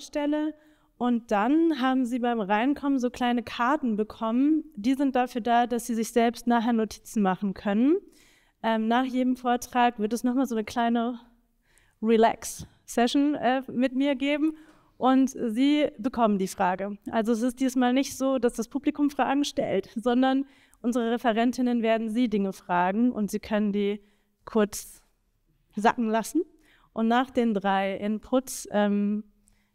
Baustelle. Und dann haben sie beim Reinkommen so kleine Karten bekommen. Die sind dafür da, dass sie sich selbst nachher Notizen machen können. Ähm, nach jedem Vortrag wird es nochmal so eine kleine Relax-Session äh, mit mir geben. Und sie bekommen die Frage. Also es ist diesmal nicht so, dass das Publikum Fragen stellt, sondern unsere Referentinnen werden sie Dinge fragen und sie können die kurz sacken lassen. Und nach den drei Inputs ähm,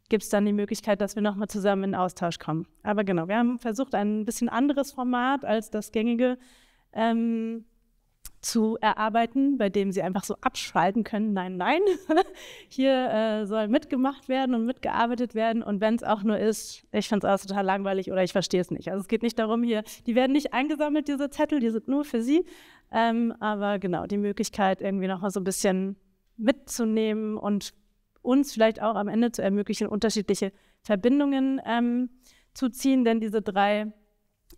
gibt es dann die Möglichkeit, dass wir nochmal zusammen in Austausch kommen. Aber genau, wir haben versucht, ein bisschen anderes Format als das gängige ähm, zu erarbeiten, bei dem sie einfach so abschalten können, nein, nein, hier äh, soll mitgemacht werden und mitgearbeitet werden. Und wenn es auch nur ist, ich finde es auch total langweilig oder ich verstehe es nicht. Also es geht nicht darum hier, die werden nicht eingesammelt, diese Zettel, die sind nur für sie. Ähm, aber genau, die Möglichkeit, irgendwie nochmal so ein bisschen mitzunehmen und uns vielleicht auch am Ende zu ermöglichen, unterschiedliche Verbindungen ähm, zu ziehen, denn diese drei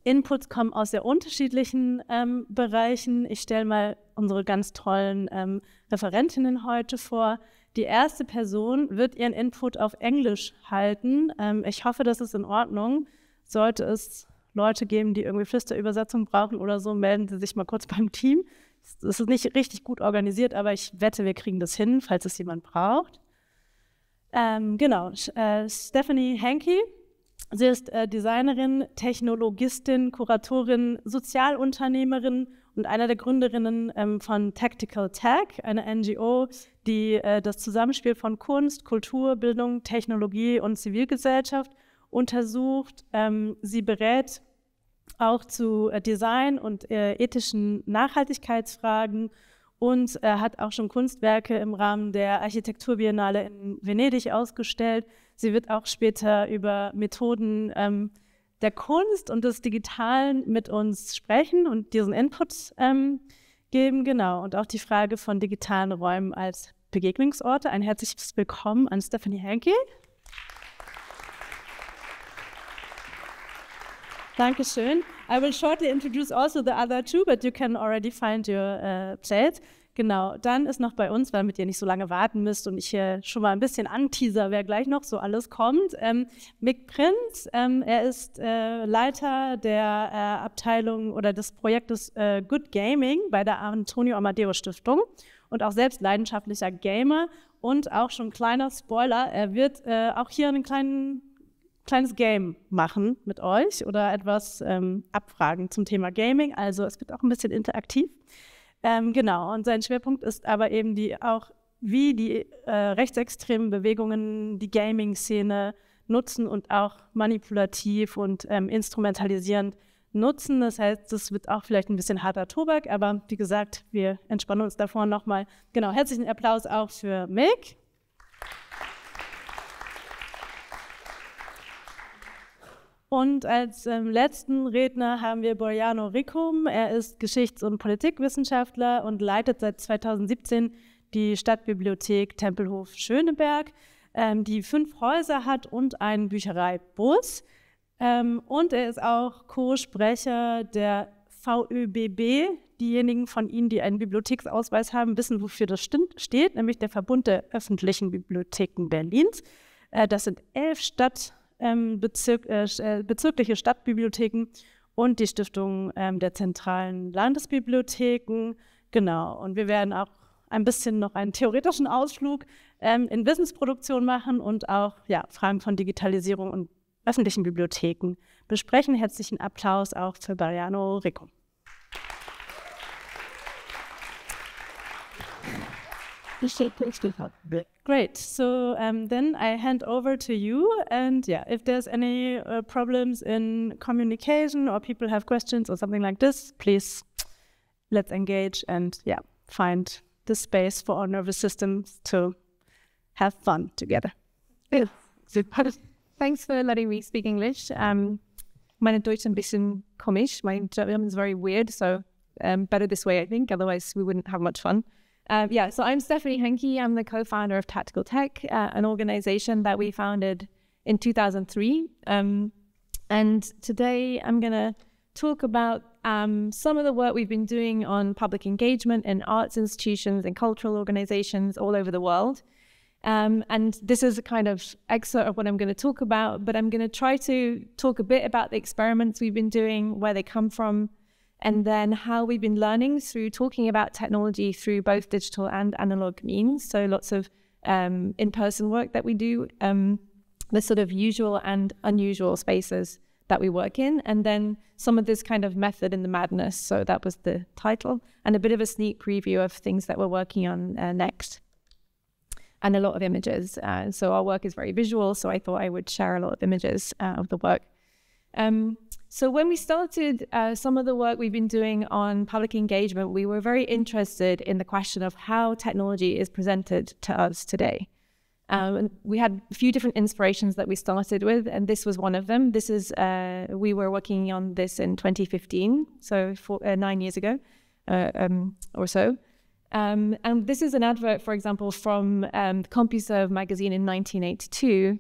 Inputs kommen aus sehr unterschiedlichen ähm, Bereichen. Ich stelle mal unsere ganz tollen ähm, Referentinnen heute vor. Die erste Person wird ihren Input auf Englisch halten. Ähm, ich hoffe, das ist in Ordnung. Sollte es Leute geben, die irgendwie Flüsterübersetzung brauchen oder so, melden Sie sich mal kurz beim Team. Es ist nicht richtig gut organisiert, aber ich wette, wir kriegen das hin, falls es jemand braucht. Ähm, genau, äh, Stephanie Henke. Sie ist äh, Designerin, Technologistin, Kuratorin, Sozialunternehmerin und einer der Gründerinnen ähm, von Tactical Tech, einer NGO, die äh, das Zusammenspiel von Kunst, Kultur, Bildung, Technologie und Zivilgesellschaft untersucht. Ähm, sie berät auch zu äh, Design und äh, ethischen Nachhaltigkeitsfragen und er hat auch schon Kunstwerke im Rahmen der Architekturbiennale in Venedig ausgestellt. Sie wird auch später über Methoden ähm, der Kunst und des Digitalen mit uns sprechen und diesen Input ähm, geben. Genau. Und auch die Frage von digitalen Räumen als Begegnungsorte. Ein herzliches Willkommen an Stephanie Henke. Dankeschön. I will shortly introduce also the other two, but you can already find your uh, äh, plate. Genau, dann ist noch bei uns, damit ihr nicht so lange warten müsst und ich hier schon mal ein bisschen anteaser, wer gleich noch so alles kommt, ähm, Mick Prinz. Ähm, er ist äh, Leiter der äh, Abteilung oder des Projektes äh, Good Gaming bei der Antonio Amadeo Stiftung und auch selbst leidenschaftlicher Gamer und auch schon kleiner Spoiler, er wird äh, auch hier einen kleinen kleines Game machen mit euch oder etwas ähm, abfragen zum Thema Gaming. Also es wird auch ein bisschen interaktiv. Ähm, genau, und sein Schwerpunkt ist aber eben die auch, wie die äh, rechtsextremen Bewegungen die Gaming-Szene nutzen und auch manipulativ und ähm, instrumentalisierend nutzen. Das heißt, es wird auch vielleicht ein bisschen harter Tobak, aber wie gesagt, wir entspannen uns davor nochmal. Genau, herzlichen Applaus auch für Mick. Und als ähm, letzten Redner haben wir Boriano Ricum. Er ist Geschichts- und Politikwissenschaftler und leitet seit 2017 die Stadtbibliothek Tempelhof Schöneberg, ähm, die fünf Häuser hat und einen Büchereibus. Ähm, und er ist auch Co-Sprecher der VÖBB. Diejenigen von Ihnen, die einen Bibliotheksausweis haben, wissen, wofür das steht, nämlich der Verbund der öffentlichen Bibliotheken Berlins. Äh, das sind elf Stadtbibliotheken ähm, Bezirk, äh, äh, bezirkliche Stadtbibliotheken und die Stiftung ähm, der zentralen Landesbibliotheken. Genau, und wir werden auch ein bisschen noch einen theoretischen Ausflug ähm, in Wissensproduktion machen und auch ja, Fragen von Digitalisierung und öffentlichen Bibliotheken besprechen. Herzlichen Applaus auch für Bariano Rico. Great. So um, then I hand over to you. And yeah, if there's any uh, problems in communication or people have questions or something like this, please let's engage and yeah, find the space for our nervous systems to have fun together. Thanks for letting me speak English. Um, meine Deutsch ein bisschen komisch. My German is very weird, so um, better this way, I think. Otherwise, we wouldn't have much fun. Um, yeah, so I'm Stephanie Henke. I'm the co founder of Tactical Tech, uh, an organization that we founded in 2003. Um, and today I'm going to talk about um, some of the work we've been doing on public engagement in arts institutions and cultural organizations all over the world. Um, and this is a kind of excerpt of what I'm going to talk about, but I'm going to try to talk a bit about the experiments we've been doing, where they come from, and then how we've been learning through talking about technology through both digital and analog means. So lots of um, in-person work that we do, um, the sort of usual and unusual spaces that we work in, and then some of this kind of method in the madness. So that was the title, and a bit of a sneak preview of things that we're working on uh, next, and a lot of images. Uh, so our work is very visual, so I thought I would share a lot of images uh, of the work um, so when we started uh, some of the work we've been doing on public engagement, we were very interested in the question of how technology is presented to us today. Um, and we had a few different inspirations that we started with, and this was one of them. This is uh, we were working on this in 2015, so four, uh, nine years ago uh, um, or so. Um, and this is an advert, for example, from um, CompuServe magazine in 1982,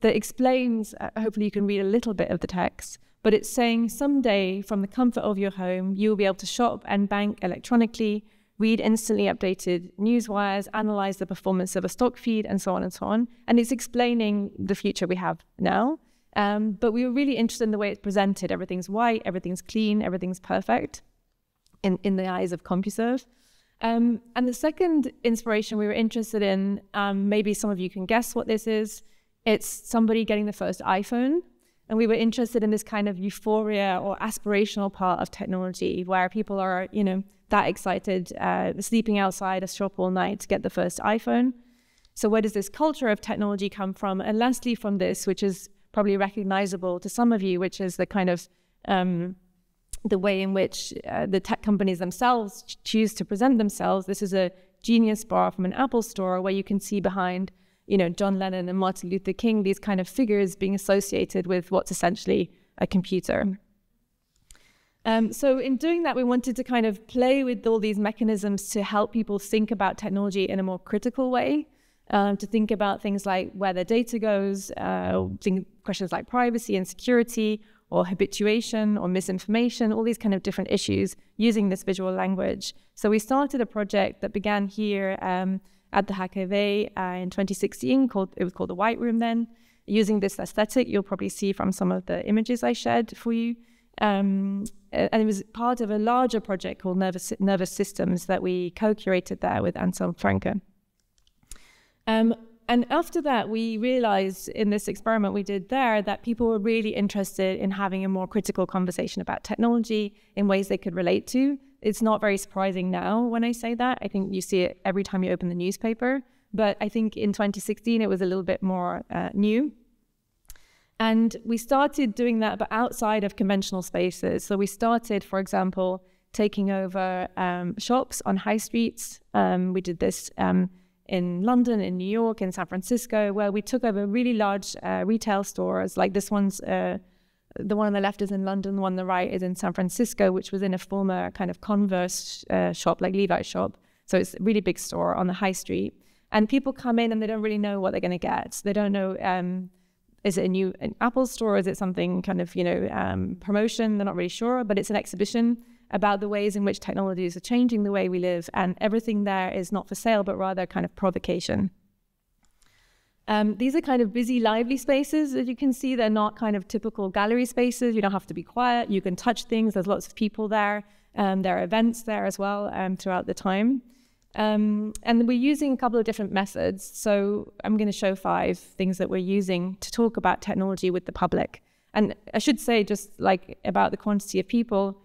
that explains, uh, hopefully, you can read a little bit of the text, but it's saying someday from the comfort of your home, you will be able to shop and bank electronically, read instantly updated news wires, analyze the performance of a stock feed, and so on and so on. And it's explaining the future we have now. Um, but we were really interested in the way it's presented. Everything's white, everything's clean, everything's perfect in, in the eyes of CompuServe. Um, and the second inspiration we were interested in, um, maybe some of you can guess what this is, it's somebody getting the first iPhone. And we were interested in this kind of euphoria or aspirational part of technology where people are, you know, that excited, uh, sleeping outside a shop all night to get the first iPhone. So, where does this culture of technology come from? And lastly, from this, which is probably recognizable to some of you, which is the kind of um, the way in which uh, the tech companies themselves choose to present themselves. This is a genius bar from an Apple store where you can see behind you know, John Lennon and Martin Luther King, these kind of figures being associated with what's essentially a computer. Mm-hmm. Um, so in doing that, we wanted to kind of play with all these mechanisms to help people think about technology in a more critical way, um, to think about things like where their data goes, uh, think, questions like privacy and security, or habituation or misinformation, all these kind of different issues using this visual language. So we started a project that began here um, at the Hack uh, in 2016. Called it was called the White Room then. Using this aesthetic, you'll probably see from some of the images I shared for you. Um, and it was part of a larger project called Nervous, Nervous Systems that we co-curated there with Anselm Franke. Um, and after that, we realized in this experiment we did there that people were really interested in having a more critical conversation about technology in ways they could relate to. It's not very surprising now when I say that. I think you see it every time you open the newspaper. But I think in 2016, it was a little bit more uh, new. And we started doing that, but outside of conventional spaces. So we started, for example, taking over um, shops on high streets. Um, we did this um, in London, in New York, in San Francisco, where we took over really large uh, retail stores. Like this one's uh, the one on the left is in London, the one on the right is in San Francisco, which was in a former kind of Converse uh, shop, like Levi's shop. So it's a really big store on the high street. And people come in and they don't really know what they're going to get. They don't know, um, is it a new an Apple store? Is it something kind of, you know, um, promotion? They're not really sure, but it's an exhibition about the ways in which technologies are changing the way we live. And everything there is not for sale, but rather kind of provocation. Um, these are kind of busy, lively spaces. As you can see, they're not kind of typical gallery spaces. You don't have to be quiet. You can touch things. There's lots of people there. Um, there are events there as well um, throughout the time. Um, and we're using a couple of different methods. So I'm going to show five things that we're using to talk about technology with the public. And I should say, just like about the quantity of people,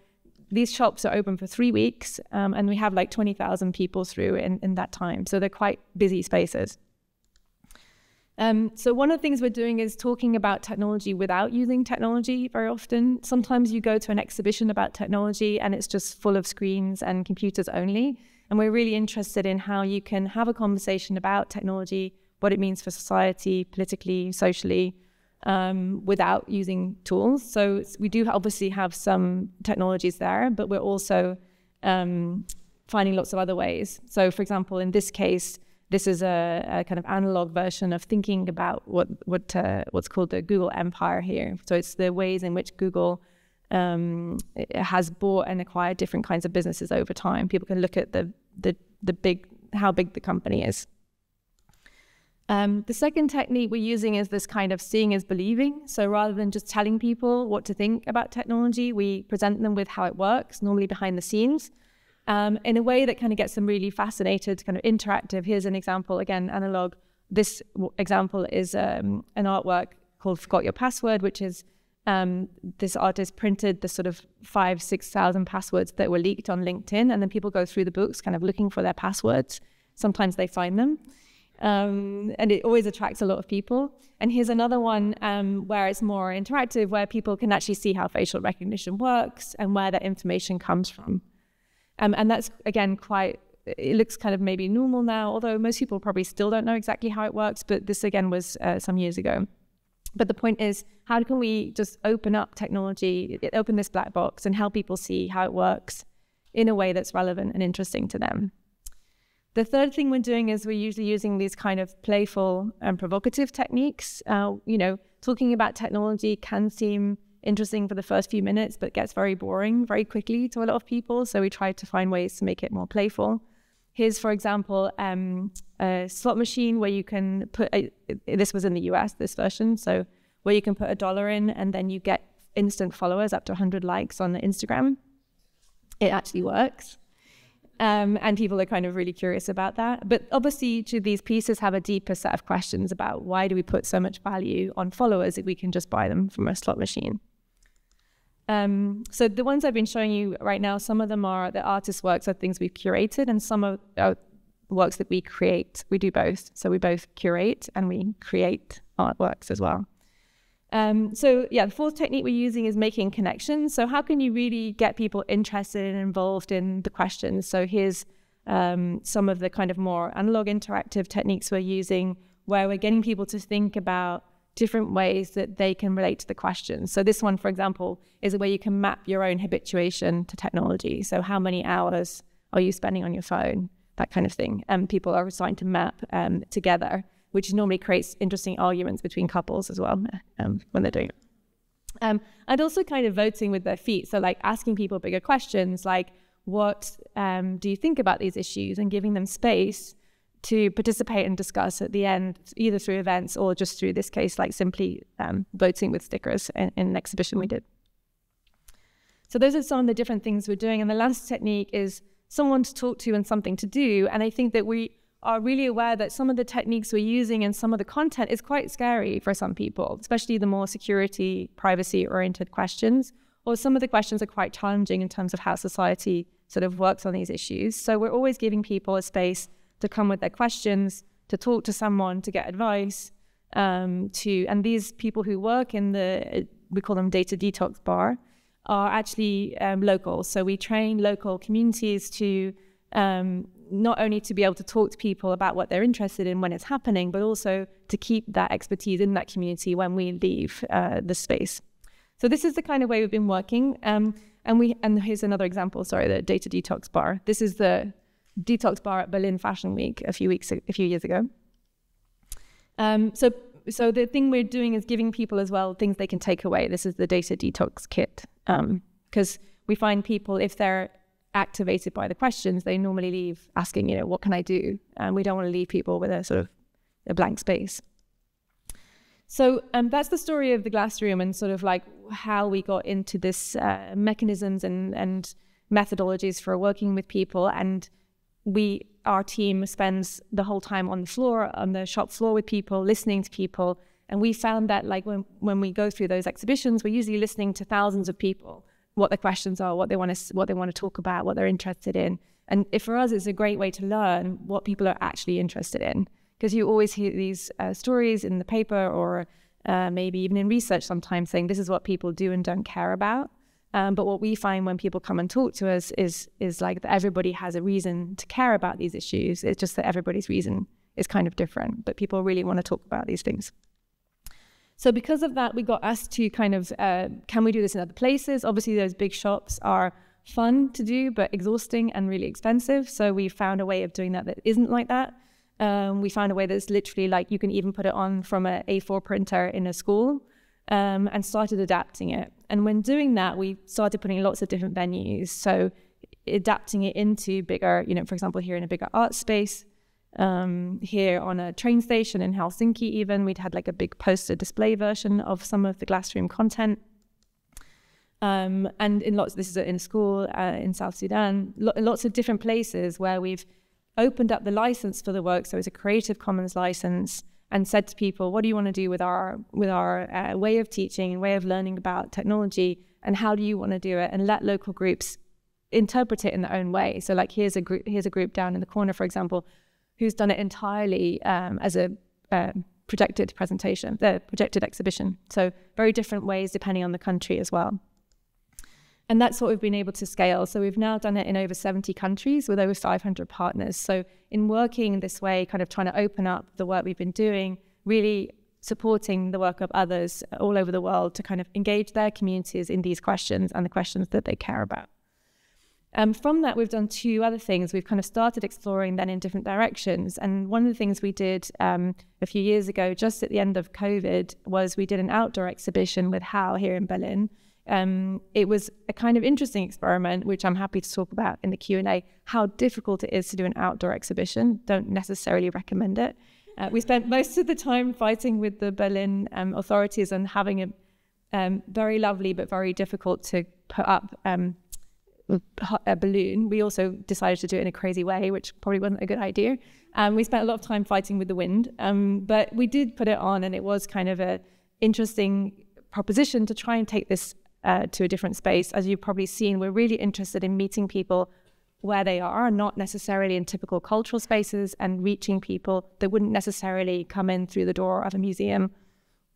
these shops are open for three weeks, um, and we have like 20,000 people through in, in that time. So they're quite busy spaces. Um, so one of the things we're doing is talking about technology without using technology very often. Sometimes you go to an exhibition about technology and it's just full of screens and computers only. And we're really interested in how you can have a conversation about technology, what it means for society, politically, socially, um, without using tools. So we do obviously have some technologies there, but we're also um, finding lots of other ways. So for example, in this case, this is a, a, kind of analog version of thinking about what what uh, what's called the Google empire here. So it's the ways in which Google um, has bought and acquired different kinds of businesses over time. People can look at the the the big how big the company is. Um, the second technique we're using is this kind of seeing is believing. So rather than just telling people what to think about technology, we present them with how it works, normally behind the scenes um, in a way that kind of gets them really fascinated, kind of interactive. Here's an example, again, analog. This example is um, an artwork called Forgot Your Password, which is um, this artist printed the sort of five, 6,000 passwords that were leaked on LinkedIn. And then people go through the books kind of looking for their passwords. Sometimes they find them. Um, and it always attracts a lot of people. And here's another one um, where it's more interactive, where people can actually see how facial recognition works and where that information comes from. Um, and that's, again, quite, it looks kind of maybe normal now, although most people probably still don't know exactly how it works. But this, again, was uh, some years ago. But the point is, how can we just open up technology, open this black box, and help people see how it works in a way that's relevant and interesting to them? The third thing we're doing is we're usually using these kind of playful and provocative techniques. Uh, you know, talking about technology can seem interesting for the first few minutes, but gets very boring very quickly to a lot of people. So we tried to find ways to make it more playful. Here's, for example, um, a slot machine where you can put, a, this was in the US, this version, so where you can put a dollar in and then you get instant followers up to 100 likes on Instagram. It actually works. Um, and people are kind of really curious about that. But obviously, each of these pieces have a deeper set of questions about why do we put so much value on followers if we can just buy them from a slot machine. Um, so the ones I've been showing you right now, some of them are the artist works are things we've curated, and some are uh, works that we create. We do both, so we both curate and we create artworks as well. Um, so yeah, the fourth technique we're using is making connections. So how can you really get people interested and involved in the questions? So here's um, some of the kind of more analog interactive techniques we're using where we're getting people to think about different ways that they can relate to the questions. So this one, for example, is a way you can map your own habituation to technology. So how many hours are you spending on your phone? That kind of thing. And um, people are assigned to map um, together which normally creates interesting arguments between couples as well um, when they're doing it. Um, and also kind of voting with their feet. So like asking people bigger questions like, what um, do you think about these issues and giving them space to participate and discuss at the end, either through events or just through this case, like simply um, voting with stickers in, in an exhibition we mm. did. So those are some of the different things we're doing. And the last technique is someone to talk to and something to do. And I think that we are really aware that some of the techniques we're using and some of the content is quite scary for some people, especially the more security, privacy oriented questions. Or some of the questions are quite challenging in terms of how society sort of works on these issues. So we're always giving people a space to come with their questions, to talk to someone, to get advice. Um, to and these people who work in the we call them data detox bar are actually um, local. So we train local communities to um, not only to be able to talk to people about what they're interested in when it's happening, but also to keep that expertise in that community when we leave uh, the space. So this is the kind of way we've been working. Um, and we and here's another example. Sorry, the data detox bar. This is the detox bar at Berlin Fashion Week a few weeks a few years ago. Um, so so the thing we're doing is giving people as well things they can take away. This is the data detox kit because um, we find people if they're activated by the questions, they normally leave asking, you know, what can I do? And we don't want to leave people with a sort of a blank space. So um, that's the story of the glass room and sort of like how we got into this uh, mechanisms and and methodologies for working with people. And we our team spends the whole time on the floor, on the shop floor with people, listening to people. And we found that like when when we go through those exhibitions, we're usually listening to thousands of people what the questions are, what they want to what they want to talk about, what they're interested in. And if for us, it's a great way to learn what people are actually interested in, because you always hear these uh, stories in the paper or uh, maybe even in research sometimes saying this is what people do and don't care about. Um, but what we find when people come and talk to us is is like that everybody has a reason to care about these issues. It's just that everybody's reason is kind of different, but people really want to talk about these things. So because of that, we got asked to kind of, uh, can we do this in other places? Obviously, those big shops are fun to do, but exhausting and really expensive. So we found a way of doing that that isn't like that. Um, we found a way that's literally like you can even put it on from an A4 printer in a school um, and started adapting it. And when doing that, we started putting lots of different venues. So adapting it into bigger, you know, for example, here in a bigger art space, um, here on a train station in Helsinki, even. We'd had like a big poster display version of some of the Glassroom content. Um, and in lots, this is in a school uh, in South Sudan, lo lots of different places where we've opened up the license for the work. So it's a Creative Commons license and said to people, what do you want to do with our, with our uh, way of teaching and way of learning about technology? And how do you want to do it? And let local groups interpret it in their own way. So like here's a group, here's a group down in the corner, for example, who's done it entirely um, as a uh, projected presentation, the uh, projected exhibition. So very different ways depending on the country as well. And that's what we've been able to scale. So we've now done it in over 70 countries with over 500 partners. So in working this way, kind of trying to open up the work we've been doing, really supporting the work of others all over the world to kind of engage their communities in these questions and the questions that they care about. Um, from that, we've done two other things. We've kind of started exploring then in different directions. And one of the things we did um, a few years ago, just at the end of COVID, was we did an outdoor exhibition with HAL here in Berlin. Um, it was a kind of interesting experiment, which I'm happy to talk about in the Q&A, how difficult it is to do an outdoor exhibition. Don't necessarily recommend it. Uh, we spent most of the time fighting with the Berlin um, authorities and having a um, very lovely but very difficult to put up um, a balloon. We also decided to do it in a crazy way, which probably wasn't a good idea. Um, we spent a lot of time fighting with the wind, um, but we did put it on, and it was kind of a interesting proposition to try and take this uh, to a different space. As you've probably seen, we're really interested in meeting people where they are, not necessarily in typical cultural spaces, and reaching people that wouldn't necessarily come in through the door of a museum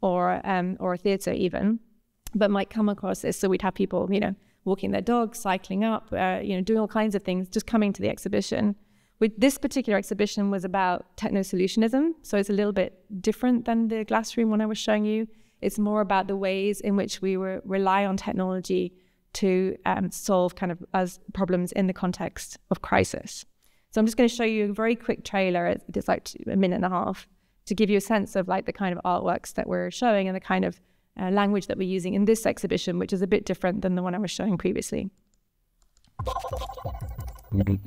or um, or a theatre even, but might come across this. So we'd have people, you know walking their dogs, cycling up, uh, you know, doing all kinds of things, just coming to the exhibition. With this particular exhibition was about techno-solutionism, so it's a little bit different than the glass room one I was showing you. It's more about the ways in which we rely on technology to um, solve kind of as problems in the context of crisis. So I'm just going to show you a very quick trailer. It's like a minute and a half to give you a sense of like the kind of artworks that we're showing and the kind of uh, language that we're using in this exhibition, which is a bit different than the one I was showing previously. Mm.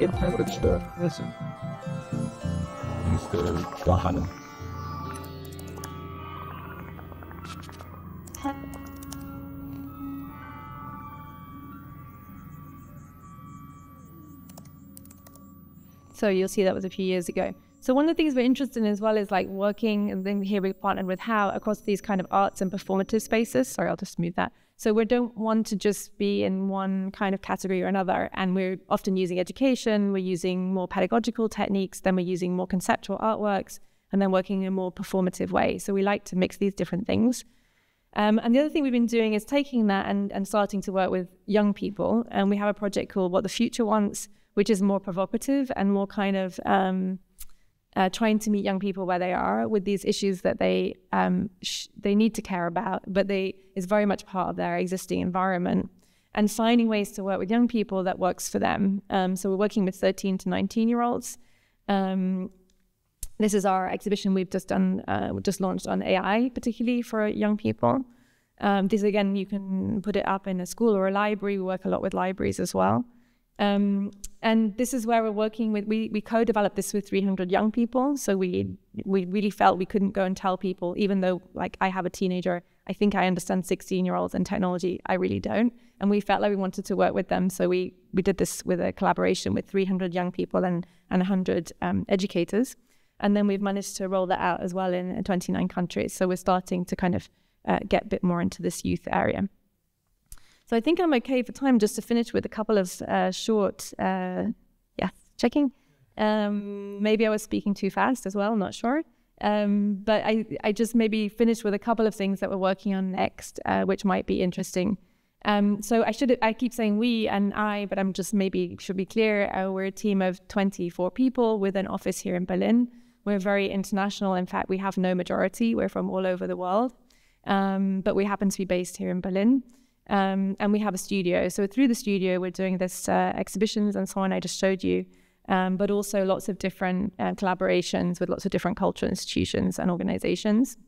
Jeden Tag wird listen. Mr. Stören. So you'll see that was a few years ago. So one of the things we're interested in as well is like working, and then here we partnered with How across these kind of arts and performative spaces. Sorry, I'll just move that. So we don't want to just be in one kind of category or another. And we're often using education, we're using more pedagogical techniques, then we're using more conceptual artworks, and then working in a more performative way. So we like to mix these different things. Um, and the other thing we've been doing is taking that and, and starting to work with young people. And we have a project called What the Future Wants, which is more provocative and more kind of um, uh, trying to meet young people where they are with these issues that they um, sh- they need to care about, but they is very much part of their existing environment. And finding ways to work with young people that works for them. Um, so we're working with 13 to 19 year olds. Um, this is our exhibition we've just done, uh, just launched on AI, particularly for young people. Um, this again, you can put it up in a school or a library. We work a lot with libraries as well. Um, and this is where we're working with, we, we co-developed this with 300 young people. So we, we really felt we couldn't go and tell people, even though like I have a teenager, I think I understand 16 year olds and technology, I really don't. And we felt like we wanted to work with them. So we, we did this with a collaboration with 300 young people and, and 100 um, educators. And then we've managed to roll that out as well in 29 countries. So we're starting to kind of uh, get a bit more into this youth area. So I think I'm okay for time just to finish with a couple of uh, short, uh, yeah, checking. Um, maybe I was speaking too fast as well, not sure. Um, but I, I just maybe finish with a couple of things that we're working on next, uh, which might be interesting. Um, so I should I keep saying we and I, but I'm just maybe should be clear. Uh, we're a team of 24 people with an office here in Berlin. We're very international. In fact, we have no majority. We're from all over the world, um, but we happen to be based here in Berlin. Um, and we have a studio. So through the studio, we're doing this uh, exhibitions and so on. I just showed you, um, but also lots of different uh, collaborations with lots of different cultural institutions and organizations.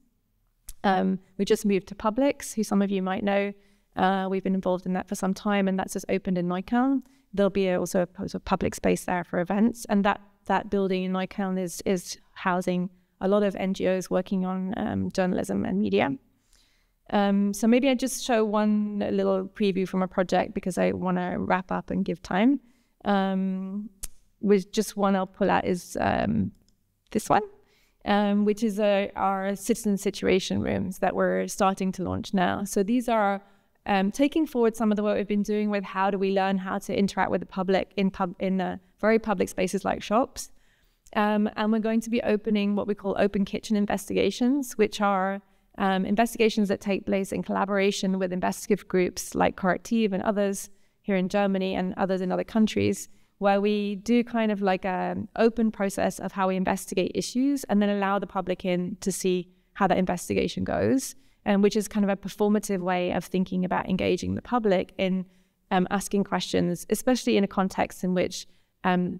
Um, we just moved to Publix, who some of you might know. Uh, we've been involved in that for some time, and that's just opened in Neukölln. There'll be a, also a, a, public space there for events, and that that building in Neukölln is is housing a lot of NGOs working on um, journalism and media. Um, so maybe I just show one little preview from a project because I want to wrap up and give time. Um, with just one I'll pull out is um, this one, um, which is uh, our citizen situation rooms that we're starting to launch now. So these are um, taking forward some of the work we've been doing with how do we learn how to interact with the public in pub in uh, very public spaces like shops. Um, and we're going to be opening what we call open kitchen investigations, which are um, investigations that take place in collaboration with investigative groups like Corrective and others here in Germany and others in other countries, where we do kind of like an open process of how we investigate issues and then allow the public in to see how that investigation goes, and um, which is kind of a performative way of thinking about engaging the public in um, asking questions, especially in a context in which um,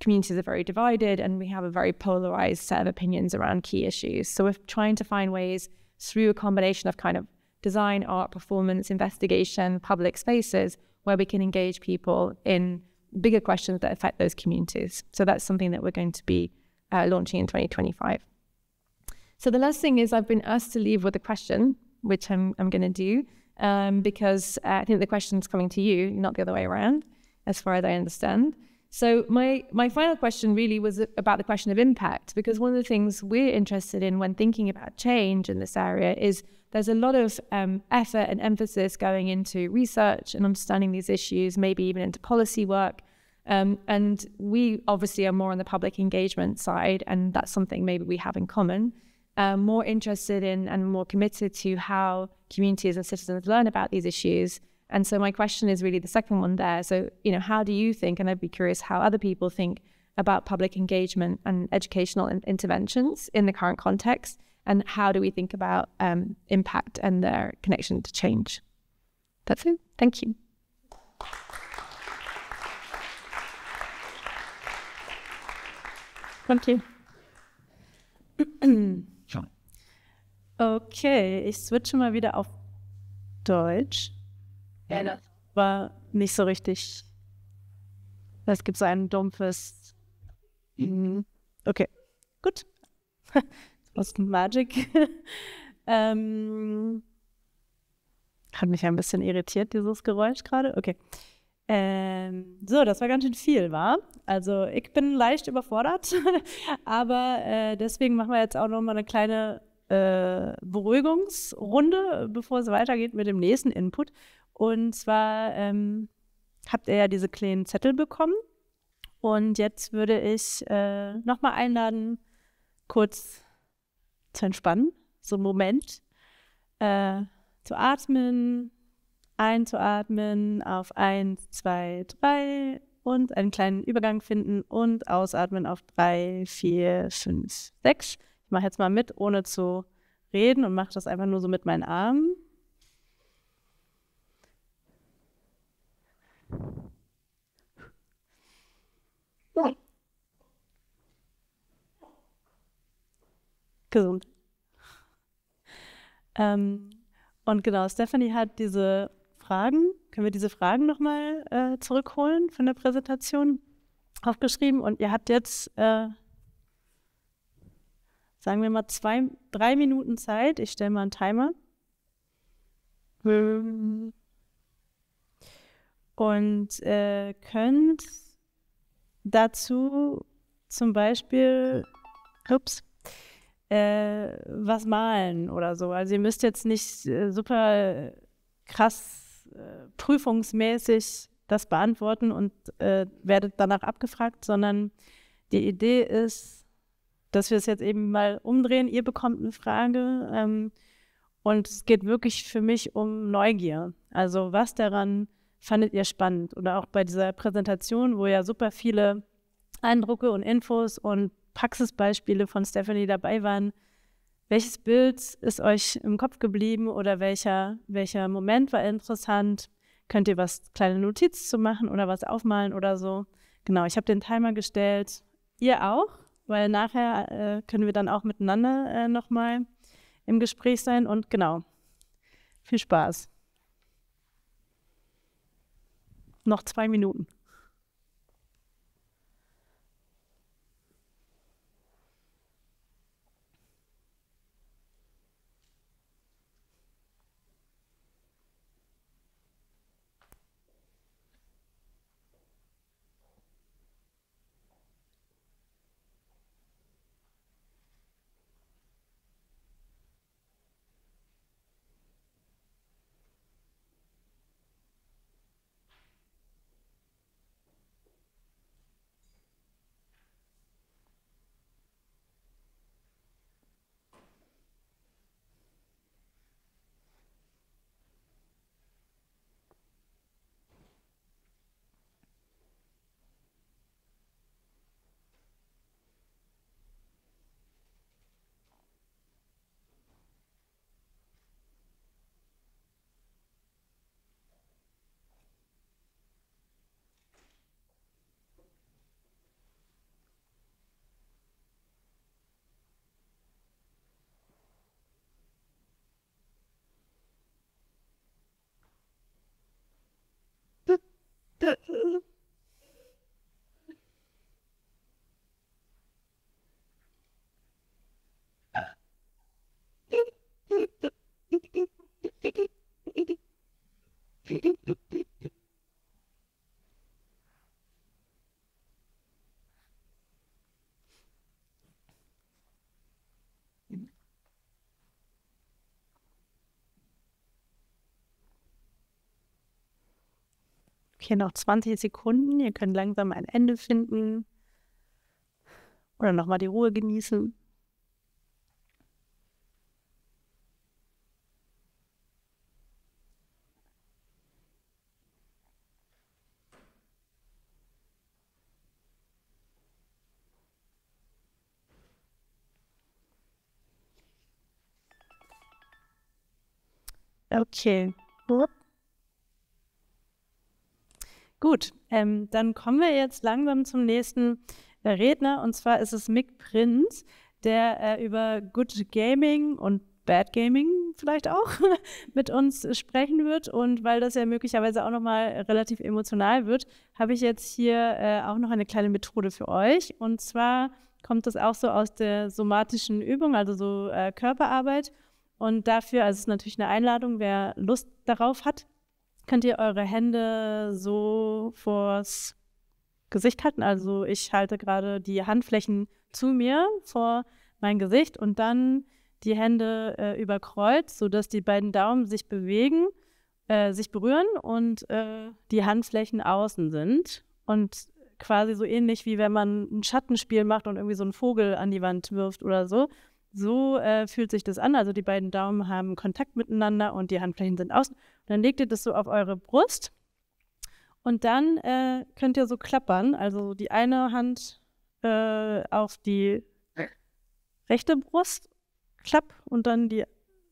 communities are very divided and we have a very polarized set of opinions around key issues. So we're trying to find ways through a combination of kind of design, art, performance, investigation, public spaces where we can engage people in bigger questions that affect those communities. So that's something that we're going to be uh, launching in 2025. So the last thing is I've been asked to leave with a question, which I'm, I'm going to do, um, because uh, I think the question is coming to you, not the other way around, as far as I understand. So my my final question really was about the question of impact because one of the things we're interested in when thinking about change in this area is there's a lot of um, effort and emphasis going into research and understanding these issues, maybe even into policy work. Um, and we obviously are more on the public engagement side, and that's something maybe we have in common. Um, more interested in and more committed to how communities and citizens learn about these issues and so my question is really the second one there. So, you know, how do you think, and I'd be curious how other people think about public engagement and educational in- interventions in the current context, and how do we think about um, impact and their connection to change? That's it. Thank you. Thank you. okay, ich switche mal wieder auf Deutsch. Ja, das war nicht so richtig. Es gibt so ein dumpfes. Mhm. Okay, gut. Aus Magic. ähm, hat mich ein bisschen irritiert, dieses Geräusch gerade. Okay. Ähm, so, das war ganz schön viel, war. Also ich bin leicht überfordert, aber äh, deswegen machen wir jetzt auch noch mal eine kleine äh, Beruhigungsrunde, bevor es weitergeht mit dem nächsten Input. Und zwar ähm, habt ihr ja diese kleinen Zettel bekommen. Und jetzt würde ich äh, nochmal einladen, kurz zu entspannen, so einen Moment, äh, zu atmen, einzuatmen auf 1, 2, 3 und einen kleinen Übergang finden und ausatmen auf 3, 4, 5, 6. Ich mache jetzt mal mit, ohne zu reden und mache das einfach nur so mit meinen Armen. Gesund. Ähm, und genau, Stephanie hat diese Fragen, können wir diese Fragen nochmal äh, zurückholen von der Präsentation aufgeschrieben und ihr habt jetzt, äh, sagen wir mal, zwei, drei Minuten Zeit. Ich stelle mal einen Timer. Und äh, könnt dazu zum Beispiel, ups, äh, was malen oder so. Also ihr müsst jetzt nicht äh, super krass äh, prüfungsmäßig das beantworten und äh, werdet danach abgefragt, sondern die Idee ist, dass wir es jetzt eben mal umdrehen. Ihr bekommt eine Frage ähm, und es geht wirklich für mich um Neugier. Also was daran fandet ihr spannend? Oder auch bei dieser Präsentation, wo ja super viele Eindrücke und Infos und Praxisbeispiele von Stephanie dabei waren. Welches Bild ist euch im Kopf geblieben oder welcher, welcher Moment war interessant? Könnt ihr was kleine Notiz zu machen oder was aufmalen oder so? Genau, ich habe den Timer gestellt. Ihr auch, weil nachher äh, können wir dann auch miteinander äh, nochmal im Gespräch sein und genau. Viel Spaß. noch zwei Minuten. Hier noch 20 Sekunden. Ihr könnt langsam ein Ende finden. Oder nochmal die Ruhe genießen. Okay. Gut, ähm, dann kommen wir jetzt langsam zum nächsten äh, Redner und zwar ist es Mick Prinz, der äh, über Good Gaming und Bad Gaming vielleicht auch mit uns sprechen wird. Und weil das ja möglicherweise auch nochmal relativ emotional wird, habe ich jetzt hier äh, auch noch eine kleine Methode für euch. Und zwar kommt das auch so aus der somatischen Übung, also so äh, Körperarbeit. Und dafür, also es ist natürlich eine Einladung, wer Lust darauf hat, könnt ihr eure Hände so vors Gesicht halten. Also ich halte gerade die Handflächen zu mir vor mein Gesicht und dann die Hände äh, über sodass die beiden Daumen sich bewegen, äh, sich berühren und äh, die Handflächen außen sind. Und quasi so ähnlich wie wenn man ein Schattenspiel macht und irgendwie so einen Vogel an die Wand wirft oder so so äh, fühlt sich das an. Also die beiden Daumen haben Kontakt miteinander und die Handflächen sind außen. Und dann legt ihr das so auf eure Brust und dann äh, könnt ihr so klappern. Also die eine Hand äh, auf die rechte Brust, klapp, und dann die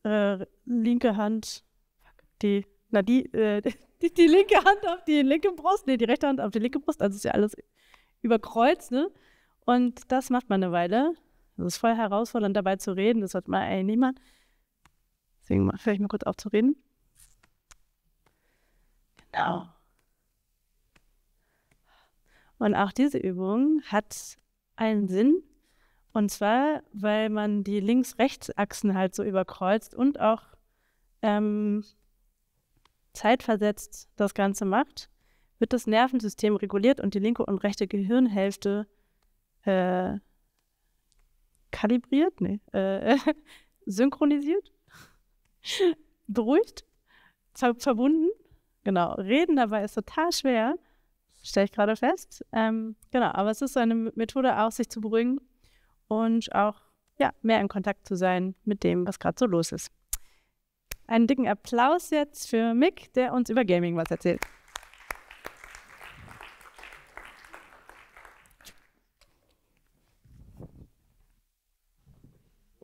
äh, linke Hand, die, na die, äh, die, die, linke Hand auf die linke Brust, nee, die rechte Hand auf die linke Brust. Also ist ja alles überkreuzt, ne? Und das macht man eine Weile das ist voll herausfordernd, dabei zu reden. Das hat man eigentlich nicht machen. Deswegen höre ich mal kurz auf zu reden. Genau. Und auch diese Übung hat einen Sinn. Und zwar, weil man die Links-Rechts-Achsen halt so überkreuzt und auch ähm, zeitversetzt das Ganze macht, wird das Nervensystem reguliert und die linke und rechte Gehirnhälfte äh, kalibriert, nee, äh, synchronisiert, beruhigt, ver verbunden. Genau, reden dabei ist total schwer, stelle ich gerade fest. Ähm, genau, aber es ist so eine Methode, auch sich zu beruhigen und auch ja, mehr in Kontakt zu sein mit dem, was gerade so los ist. Einen dicken Applaus jetzt für Mick, der uns über Gaming was erzählt.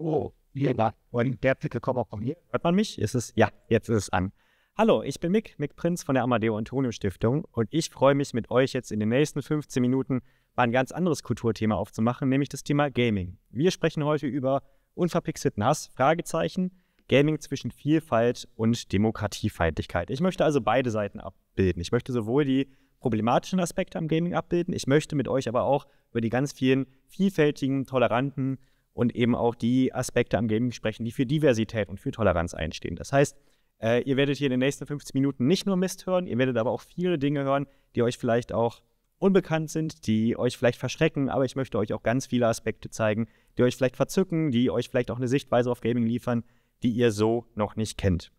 Oh, hier war. Und der Titel kommt auch von mir. Hört man mich? Ist es? Ja, jetzt ist es an. Hallo, ich bin Mick, Mick Prinz von der Amadeo Antonio Stiftung und ich freue mich mit euch jetzt in den nächsten 15 Minuten mal ein ganz anderes Kulturthema aufzumachen, nämlich das Thema Gaming. Wir sprechen heute über unverpixelten Hass, Fragezeichen, Gaming zwischen Vielfalt und Demokratiefeindlichkeit. Ich möchte also beide Seiten abbilden. Ich möchte sowohl die problematischen Aspekte am Gaming abbilden, ich möchte mit euch aber auch über die ganz vielen vielfältigen, toleranten, und eben auch die Aspekte am Gaming sprechen, die für Diversität und für Toleranz einstehen. Das heißt, äh, ihr werdet hier in den nächsten 15 Minuten nicht nur Mist hören, ihr werdet aber auch viele Dinge hören, die euch vielleicht auch unbekannt sind, die euch vielleicht verschrecken, aber ich möchte euch auch ganz viele Aspekte zeigen, die euch vielleicht verzücken, die euch vielleicht auch eine Sichtweise auf Gaming liefern, die ihr so noch nicht kennt.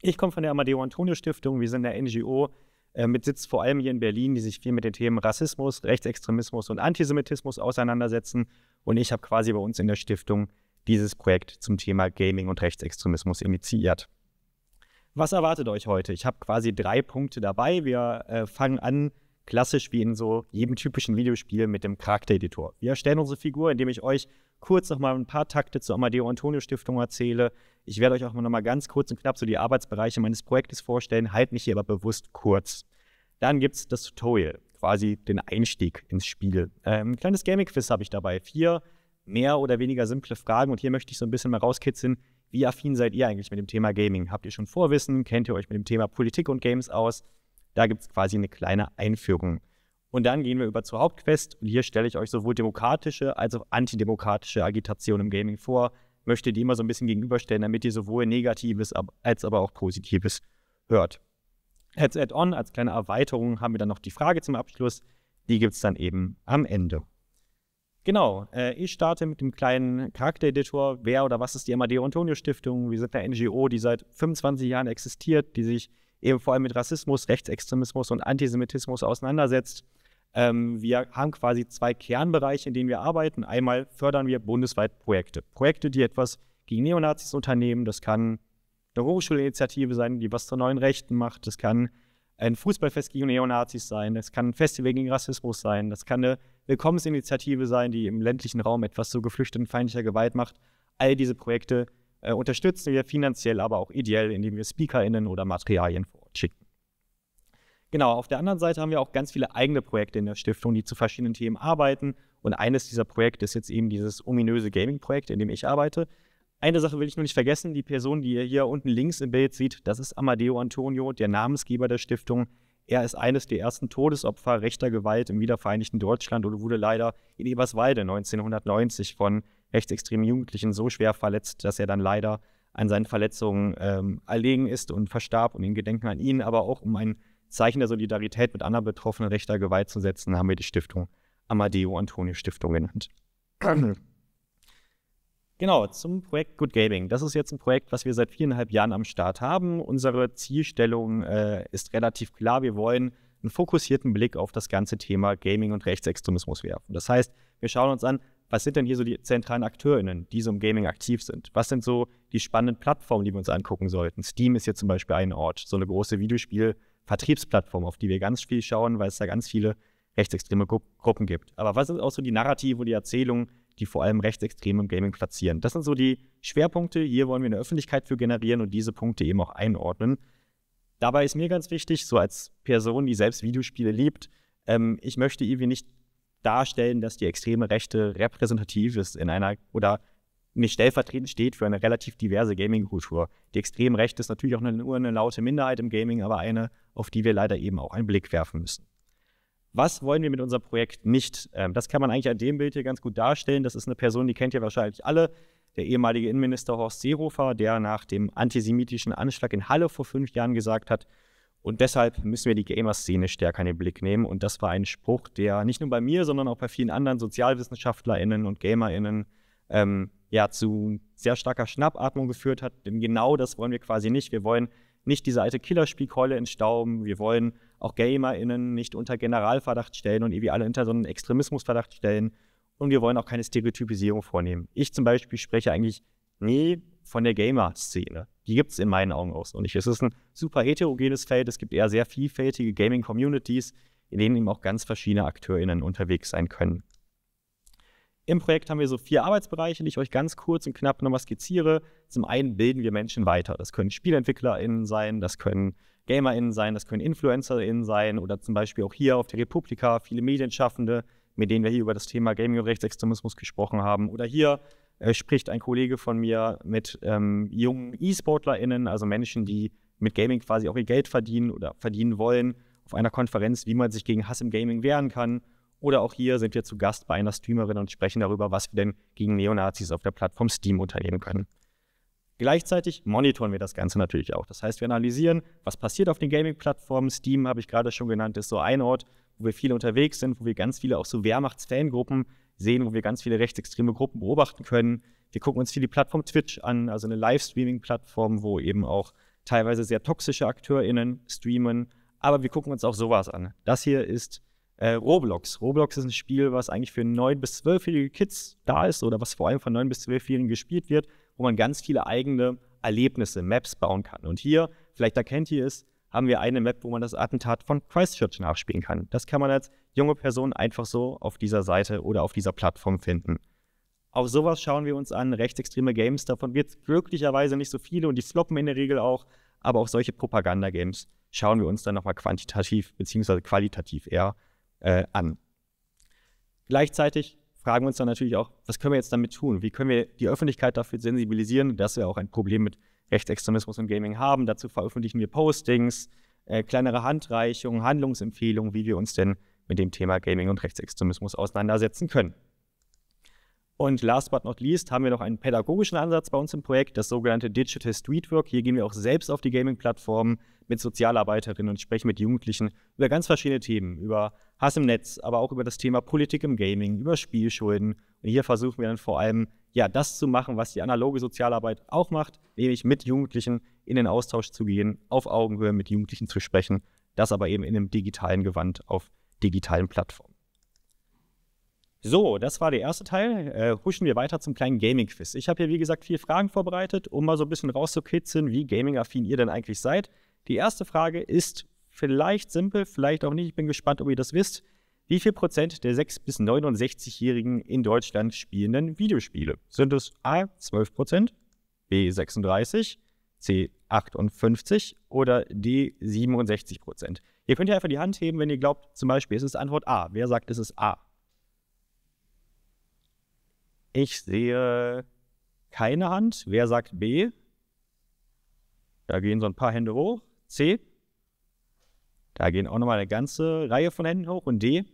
Ich komme von der Amadeo Antonio Stiftung, wir sind eine NGO, äh, mit Sitz vor allem hier in Berlin, die sich viel mit den Themen Rassismus, Rechtsextremismus und Antisemitismus auseinandersetzen. Und ich habe quasi bei uns in der Stiftung dieses Projekt zum Thema Gaming und Rechtsextremismus initiiert. Was erwartet euch heute? Ich habe quasi drei Punkte dabei. Wir äh, fangen an, klassisch wie in so jedem typischen Videospiel, mit dem Charaktereditor. Wir erstellen unsere Figur, indem ich euch kurz nochmal ein paar Takte zur Amadeo Antonio Stiftung erzähle, ich werde euch auch noch mal ganz kurz und knapp so die Arbeitsbereiche meines Projektes vorstellen, halte mich hier aber bewusst kurz. Dann gibt es das Tutorial, quasi den Einstieg ins Spiel. ein ähm, kleines Gaming-Quiz habe ich dabei. Vier mehr oder weniger simple Fragen und hier möchte ich so ein bisschen mal rauskitzeln, wie affin seid ihr eigentlich mit dem Thema Gaming? Habt ihr schon Vorwissen? Kennt ihr euch mit dem Thema Politik und Games aus? Da gibt es quasi eine kleine Einführung. Und dann gehen wir über zur Hauptquest und hier stelle ich euch sowohl demokratische als auch antidemokratische Agitation im Gaming vor, möchte die immer so ein bisschen gegenüberstellen, damit ihr sowohl Negatives als aber auch Positives hört. Als Add-on, als kleine Erweiterung haben wir dann noch die Frage zum Abschluss. Die gibt es dann eben am Ende. Genau, äh, ich starte mit dem kleinen Charaktereditor. Wer oder was ist die Amadeo Antonio Stiftung? Wir sind eine NGO, die seit 25 Jahren existiert, die sich eben vor allem mit Rassismus, Rechtsextremismus und Antisemitismus auseinandersetzt. Ähm, wir haben quasi zwei Kernbereiche, in denen wir arbeiten. Einmal fördern wir bundesweit Projekte. Projekte, die etwas gegen Neonazis unternehmen. Das kann eine Hochschulinitiative sein, die was zur neuen Rechten macht. Das kann ein Fußballfest gegen Neonazis sein. Das kann ein Festival gegen Rassismus sein. Das kann eine Willkommensinitiative sein, die im ländlichen Raum etwas zu geflüchteten feindlicher Gewalt macht. All diese Projekte äh, unterstützen wir finanziell, aber auch ideell, indem wir SpeakerInnen oder Materialien vor Genau, auf der anderen Seite haben wir auch ganz viele eigene Projekte in der Stiftung, die zu verschiedenen Themen arbeiten. Und eines dieser Projekte ist jetzt eben dieses ominöse Gaming-Projekt, in dem ich arbeite. Eine Sache will ich nur nicht vergessen, die Person, die ihr hier unten links im Bild seht, das ist Amadeo Antonio, der Namensgeber der Stiftung. Er ist eines der ersten Todesopfer rechter Gewalt im wiedervereinigten Deutschland und wurde leider in Eberswalde 1990 von rechtsextremen Jugendlichen so schwer verletzt, dass er dann leider an seinen Verletzungen ähm, erlegen ist und verstarb und in Gedenken an ihn, aber auch um ein Zeichen der Solidarität mit anderen Betroffenen rechter Gewalt zu setzen, haben wir die Stiftung Amadeo Antonio Stiftung genannt. Genau, zum Projekt Good Gaming. Das ist jetzt ein Projekt, was wir seit viereinhalb Jahren am Start haben. Unsere Zielstellung äh, ist relativ klar. Wir wollen einen fokussierten Blick auf das ganze Thema Gaming und Rechtsextremismus werfen. Das heißt, wir schauen uns an, was sind denn hier so die zentralen AkteurInnen, die so im Gaming aktiv sind? Was sind so die spannenden Plattformen, die wir uns angucken sollten? Steam ist hier zum Beispiel ein Ort, so eine große Videospiel- Vertriebsplattform, auf die wir ganz viel schauen, weil es da ganz viele rechtsextreme Gru Gruppen gibt. Aber was sind auch so die Narrative, die Erzählungen, die vor allem Rechtsextreme im Gaming platzieren? Das sind so die Schwerpunkte. Hier wollen wir eine Öffentlichkeit für generieren und diese Punkte eben auch einordnen. Dabei ist mir ganz wichtig, so als Person, die selbst Videospiele liebt, ähm, ich möchte irgendwie nicht darstellen, dass die extreme Rechte repräsentativ ist in einer oder nicht stellvertretend steht für eine relativ diverse Gaming-Kultur. Die extrem rechte ist natürlich auch nur eine laute Minderheit im Gaming, aber eine, auf die wir leider eben auch einen Blick werfen müssen. Was wollen wir mit unserem Projekt nicht? Ähm, das kann man eigentlich an dem Bild hier ganz gut darstellen. Das ist eine Person, die kennt ihr wahrscheinlich alle. Der ehemalige Innenminister Horst Seehofer, der nach dem antisemitischen Anschlag in Halle vor fünf Jahren gesagt hat, und deshalb müssen wir die Gamer-Szene stärker in den Blick nehmen. Und das war ein Spruch, der nicht nur bei mir, sondern auch bei vielen anderen SozialwissenschaftlerInnen und GamerInnen ähm, ja, zu sehr starker Schnappatmung geführt hat. Denn genau das wollen wir quasi nicht. Wir wollen nicht diese alte Killerspielkeule entstauben. Wir wollen auch GamerInnen nicht unter Generalverdacht stellen und irgendwie alle hinter so einen Extremismusverdacht stellen. Und wir wollen auch keine Stereotypisierung vornehmen. Ich zum Beispiel spreche eigentlich nie von der Gamer-Szene. Die gibt es in meinen Augen auch so nicht. Es ist ein super heterogenes Feld. Es gibt eher sehr vielfältige Gaming-Communities, in denen eben auch ganz verschiedene AkteurInnen unterwegs sein können. Im Projekt haben wir so vier Arbeitsbereiche, die ich euch ganz kurz und knapp nochmal skizziere. Zum einen bilden wir Menschen weiter. Das können SpielentwicklerInnen sein, das können GamerInnen sein, das können InfluencerInnen sein oder zum Beispiel auch hier auf der Republika viele Medienschaffende, mit denen wir hier über das Thema Gaming und Rechtsextremismus gesprochen haben. Oder hier äh, spricht ein Kollege von mir mit ähm, jungen E-SportlerInnen, also Menschen, die mit Gaming quasi auch ihr Geld verdienen oder verdienen wollen, auf einer Konferenz, wie man sich gegen Hass im Gaming wehren kann oder auch hier sind wir zu Gast bei einer Streamerin und sprechen darüber, was wir denn gegen Neonazis auf der Plattform Steam unternehmen können. Gleichzeitig monitoren wir das Ganze natürlich auch. Das heißt, wir analysieren, was passiert auf den Gaming-Plattformen. Steam habe ich gerade schon genannt, ist so ein Ort, wo wir viele unterwegs sind, wo wir ganz viele auch so Wehrmachts-Fangruppen sehen, wo wir ganz viele rechtsextreme Gruppen beobachten können. Wir gucken uns hier die Plattform Twitch an, also eine Livestreaming-Plattform, wo eben auch teilweise sehr toxische AkteurInnen streamen. Aber wir gucken uns auch sowas an. Das hier ist äh, Roblox. Roblox ist ein Spiel, was eigentlich für 9- bis 12-jährige Kids da ist oder was vor allem von 9- bis 12-jährigen gespielt wird, wo man ganz viele eigene Erlebnisse, Maps bauen kann. Und hier, vielleicht erkennt ihr es, haben wir eine Map, wo man das Attentat von Christchurch nachspielen kann. Das kann man als junge Person einfach so auf dieser Seite oder auf dieser Plattform finden. Auf sowas schauen wir uns an, rechtsextreme Games, davon wird es glücklicherweise nicht so viele und die floppen in der Regel auch, aber auch solche Propaganda-Games schauen wir uns dann nochmal quantitativ bzw. qualitativ eher äh, an. Gleichzeitig fragen wir uns dann natürlich auch, was können wir jetzt damit tun? Wie können wir die Öffentlichkeit dafür sensibilisieren, dass wir auch ein Problem mit Rechtsextremismus im Gaming haben? Dazu veröffentlichen wir Postings, äh, kleinere Handreichungen, Handlungsempfehlungen, wie wir uns denn mit dem Thema Gaming und Rechtsextremismus auseinandersetzen können. Und last but not least haben wir noch einen pädagogischen Ansatz bei uns im Projekt, das sogenannte Digital Streetwork. Hier gehen wir auch selbst auf die Gaming-Plattformen mit Sozialarbeiterinnen und sprechen mit Jugendlichen über ganz verschiedene Themen, über Hass im Netz, aber auch über das Thema Politik im Gaming, über Spielschulden. Und hier versuchen wir dann vor allem, ja, das zu machen, was die analoge Sozialarbeit auch macht, nämlich mit Jugendlichen in den Austausch zu gehen, auf Augenhöhe mit Jugendlichen zu sprechen, das aber eben in einem digitalen Gewand auf digitalen Plattformen. So, das war der erste Teil. Äh, huschen wir weiter zum kleinen Gaming-Quiz. Ich habe hier, wie gesagt, vier Fragen vorbereitet, um mal so ein bisschen rauszukitzeln, wie gaming-affin ihr denn eigentlich seid. Die erste Frage ist vielleicht simpel, vielleicht auch nicht. Ich bin gespannt, ob ihr das wisst. Wie viel Prozent der 6- bis 69-Jährigen in Deutschland spielenden Videospiele? Sind es A 12 Prozent, B 36, C 58 oder D 67 Prozent? Ihr könnt ja einfach die Hand heben, wenn ihr glaubt, zum Beispiel ist es Antwort A. Wer sagt, es ist A? Ich sehe keine Hand. Wer sagt B? Da gehen so ein paar Hände hoch. C. Da gehen auch nochmal eine ganze Reihe von Händen hoch. Und D.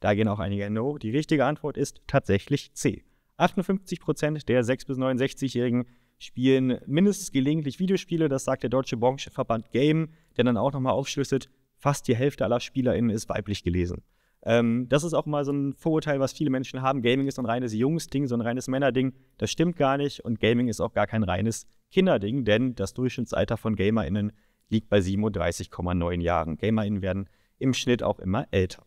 Da gehen auch einige Hände hoch. Die richtige Antwort ist tatsächlich C. 58 der 6- bis 69-Jährigen spielen mindestens gelegentlich Videospiele. Das sagt der Deutsche Branchenverband Game, der dann auch nochmal aufschlüsselt, fast die Hälfte aller SpielerInnen ist weiblich gelesen. Ähm, das ist auch mal so ein Vorurteil, was viele Menschen haben. Gaming ist ein reines Jungsding, so ein reines Männerding. Das stimmt gar nicht. Und Gaming ist auch gar kein reines Kinderding, denn das Durchschnittsalter von GamerInnen liegt bei 37,9 Jahren. GamerInnen werden im Schnitt auch immer älter.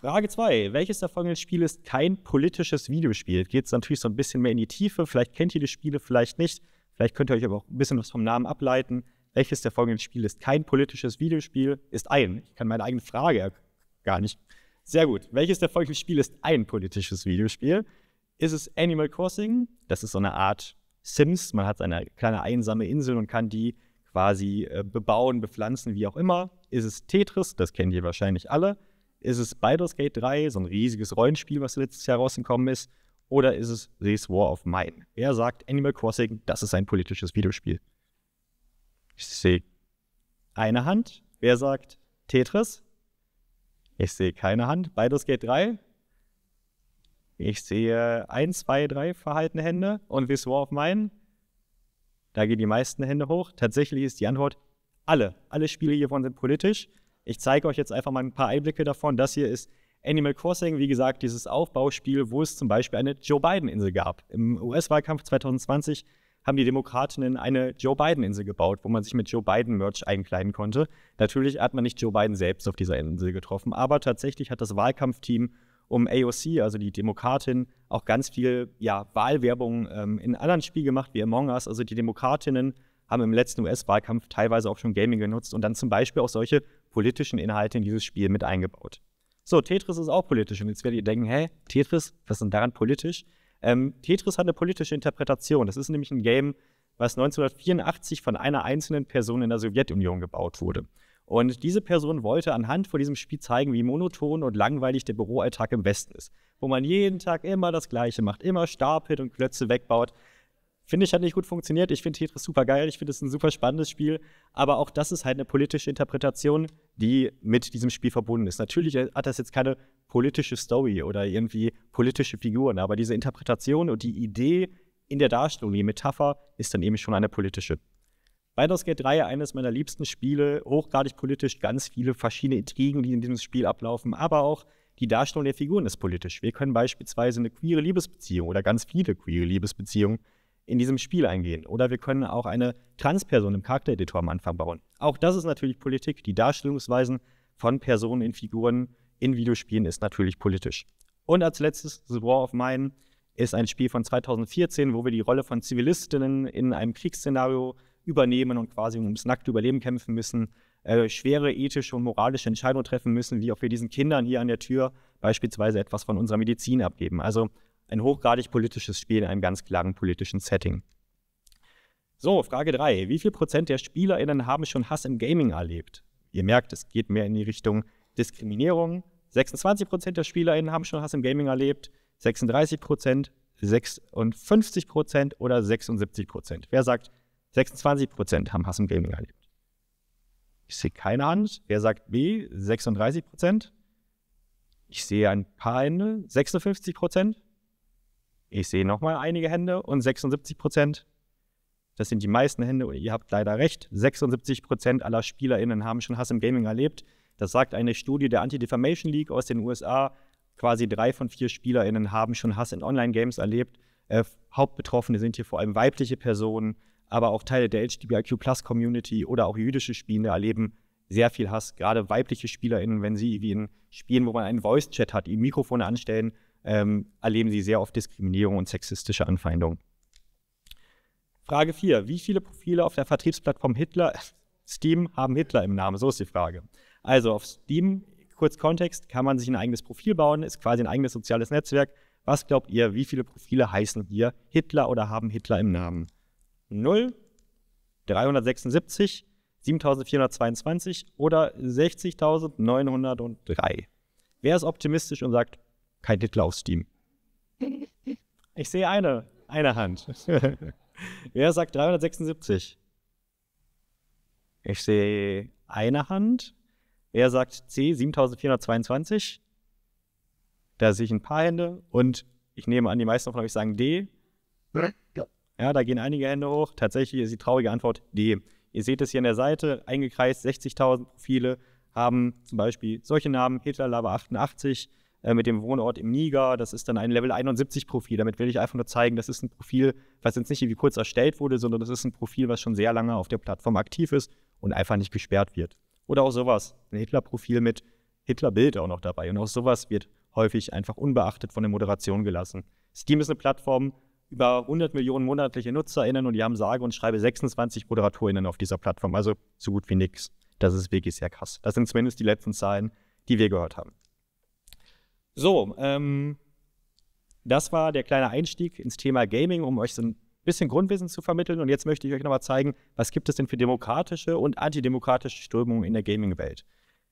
Frage 2. Welches der folgenden Spiele ist kein politisches Videospiel? Geht es natürlich so ein bisschen mehr in die Tiefe. Vielleicht kennt ihr die Spiele, vielleicht nicht. Vielleicht könnt ihr euch aber auch ein bisschen was vom Namen ableiten. Welches der folgenden Spiele ist kein politisches Videospiel? Ist ein. Ich kann meine eigene Frage Gar nicht. Sehr gut. Welches der folgenden Spiele ist ein politisches Videospiel? Ist es Animal Crossing? Das ist so eine Art Sims. Man hat eine kleine einsame Insel und kann die quasi äh, bebauen, bepflanzen, wie auch immer. Ist es Tetris? Das kennt ihr wahrscheinlich alle. Ist es Baldur's Gate 3, so ein riesiges Rollenspiel, was letztes Jahr rausgekommen ist? Oder ist es Seas War of Mine? Wer sagt Animal Crossing, das ist ein politisches Videospiel? Ich sehe eine Hand. Wer sagt Tetris? Ich sehe keine Hand. Beides geht drei. Ich sehe eins, zwei, drei verhaltene Hände. Und wie so auf meinen? Da gehen die meisten Hände hoch. Tatsächlich ist die Antwort alle. Alle Spiele hiervon sind politisch. Ich zeige euch jetzt einfach mal ein paar Einblicke davon. Das hier ist Animal Crossing, wie gesagt, dieses Aufbauspiel, wo es zum Beispiel eine Joe Biden-Insel gab. Im US-Wahlkampf 2020 haben die Demokratinnen eine Joe Biden-Insel gebaut, wo man sich mit Joe Biden-Merch einkleiden konnte. Natürlich hat man nicht Joe Biden selbst auf dieser Insel getroffen, aber tatsächlich hat das Wahlkampfteam um AOC, also die Demokratin, auch ganz viel ja, Wahlwerbung ähm, in anderen Spielen gemacht, wie Among Us. Also die Demokratinnen haben im letzten US-Wahlkampf teilweise auch schon Gaming genutzt und dann zum Beispiel auch solche politischen Inhalte in dieses Spiel mit eingebaut. So, Tetris ist auch politisch. Und jetzt werdet ihr denken, hä, Tetris, was ist denn daran politisch? Ähm, Tetris hat eine politische Interpretation. Das ist nämlich ein Game, was 1984 von einer einzelnen Person in der Sowjetunion gebaut wurde. Und diese Person wollte anhand von diesem Spiel zeigen, wie monoton und langweilig der Büroalltag im Westen ist, wo man jeden Tag immer das Gleiche macht, immer Stapel und Klötze wegbaut Finde ich, hat nicht gut funktioniert. Ich finde Tetris super geil. Ich finde es ein super spannendes Spiel. Aber auch das ist halt eine politische Interpretation, die mit diesem Spiel verbunden ist. Natürlich hat das jetzt keine politische Story oder irgendwie politische Figuren, aber diese Interpretation und die Idee in der Darstellung, die Metapher, ist dann eben schon eine politische. Baldur's Gate 3, eines meiner liebsten Spiele, hochgradig politisch, ganz viele verschiedene Intrigen, die in diesem Spiel ablaufen, aber auch die Darstellung der Figuren ist politisch. Wir können beispielsweise eine queere Liebesbeziehung oder ganz viele queere Liebesbeziehungen in diesem Spiel eingehen. Oder wir können auch eine Transperson im Charaktereditor am Anfang bauen. Auch das ist natürlich Politik. Die Darstellungsweisen von Personen in Figuren in Videospielen ist natürlich politisch. Und als letztes, The War of Mine ist ein Spiel von 2014, wo wir die Rolle von Zivilistinnen in einem Kriegsszenario übernehmen und quasi ums nackte Überleben kämpfen müssen, äh, schwere ethische und moralische Entscheidungen treffen müssen, wie ob wir diesen Kindern hier an der Tür beispielsweise etwas von unserer Medizin abgeben. Also ein hochgradig politisches Spiel in einem ganz klaren politischen Setting. So, Frage 3. Wie viel Prozent der SpielerInnen haben schon Hass im Gaming erlebt? Ihr merkt, es geht mehr in die Richtung Diskriminierung. 26 Prozent der SpielerInnen haben schon Hass im Gaming erlebt. 36 Prozent, 56 Prozent oder 76 Prozent? Wer sagt, 26 Prozent haben Hass im Gaming erlebt? Ich sehe keine Hand. Wer sagt B? 36 Prozent. Ich sehe ein paar Hände. 56 Prozent. Ich sehe nochmal einige Hände und 76 Prozent, das sind die meisten Hände und ihr habt leider recht, 76 Prozent aller SpielerInnen haben schon Hass im Gaming erlebt. Das sagt eine Studie der Anti-Defamation League aus den USA. Quasi drei von vier SpielerInnen haben schon Hass in Online-Games erlebt. Äh, Hauptbetroffene sind hier vor allem weibliche Personen, aber auch Teile der LGBTQ-Plus-Community oder auch jüdische Spielende erleben sehr viel Hass. Gerade weibliche SpielerInnen, wenn sie wie in Spielen, wo man einen Voice-Chat hat, ihr Mikrofone anstellen ähm, erleben sie sehr oft Diskriminierung und sexistische Anfeindung. Frage 4. Wie viele Profile auf der Vertriebsplattform Hitler, Steam haben Hitler im Namen? So ist die Frage. Also auf Steam, kurz Kontext, kann man sich ein eigenes Profil bauen, ist quasi ein eigenes soziales Netzwerk. Was glaubt ihr, wie viele Profile heißen hier Hitler oder haben Hitler im Namen? 0, 376, 7422 oder 60.903. Wer ist optimistisch und sagt kein Titel auf Steam. Ich sehe eine, eine Hand. Wer sagt 376? Ich sehe eine Hand. Wer sagt C, 7422? Da sehe ich ein paar Hände und ich nehme an, die meisten von euch sagen D. Ja, da gehen einige Hände hoch. Tatsächlich ist die traurige Antwort D. Ihr seht es hier an der Seite, eingekreist 60.000 Profile haben zum Beispiel solche Namen, Hitler, Hitlerlaber 88, äh, mit dem Wohnort im Niger. Das ist dann ein Level 71 Profil. Damit will ich einfach nur zeigen, das ist ein Profil, was jetzt nicht irgendwie kurz erstellt wurde, sondern das ist ein Profil, was schon sehr lange auf der Plattform aktiv ist und einfach nicht gesperrt wird. Oder auch sowas, ein Hitler-Profil mit Hitler-Bild auch noch dabei. Und auch sowas wird häufig einfach unbeachtet von der Moderation gelassen. Steam ist eine Plattform, über 100 Millionen monatliche NutzerInnen und die haben sage und schreibe 26 ModeratorInnen auf dieser Plattform. Also so gut wie nix. Das ist wirklich sehr krass. Das sind zumindest die letzten Zahlen, die wir gehört haben. So, ähm, das war der kleine Einstieg ins Thema Gaming, um euch so ein bisschen Grundwissen zu vermitteln. Und jetzt möchte ich euch nochmal zeigen, was gibt es denn für demokratische und antidemokratische Strömungen in der Gaming-Welt.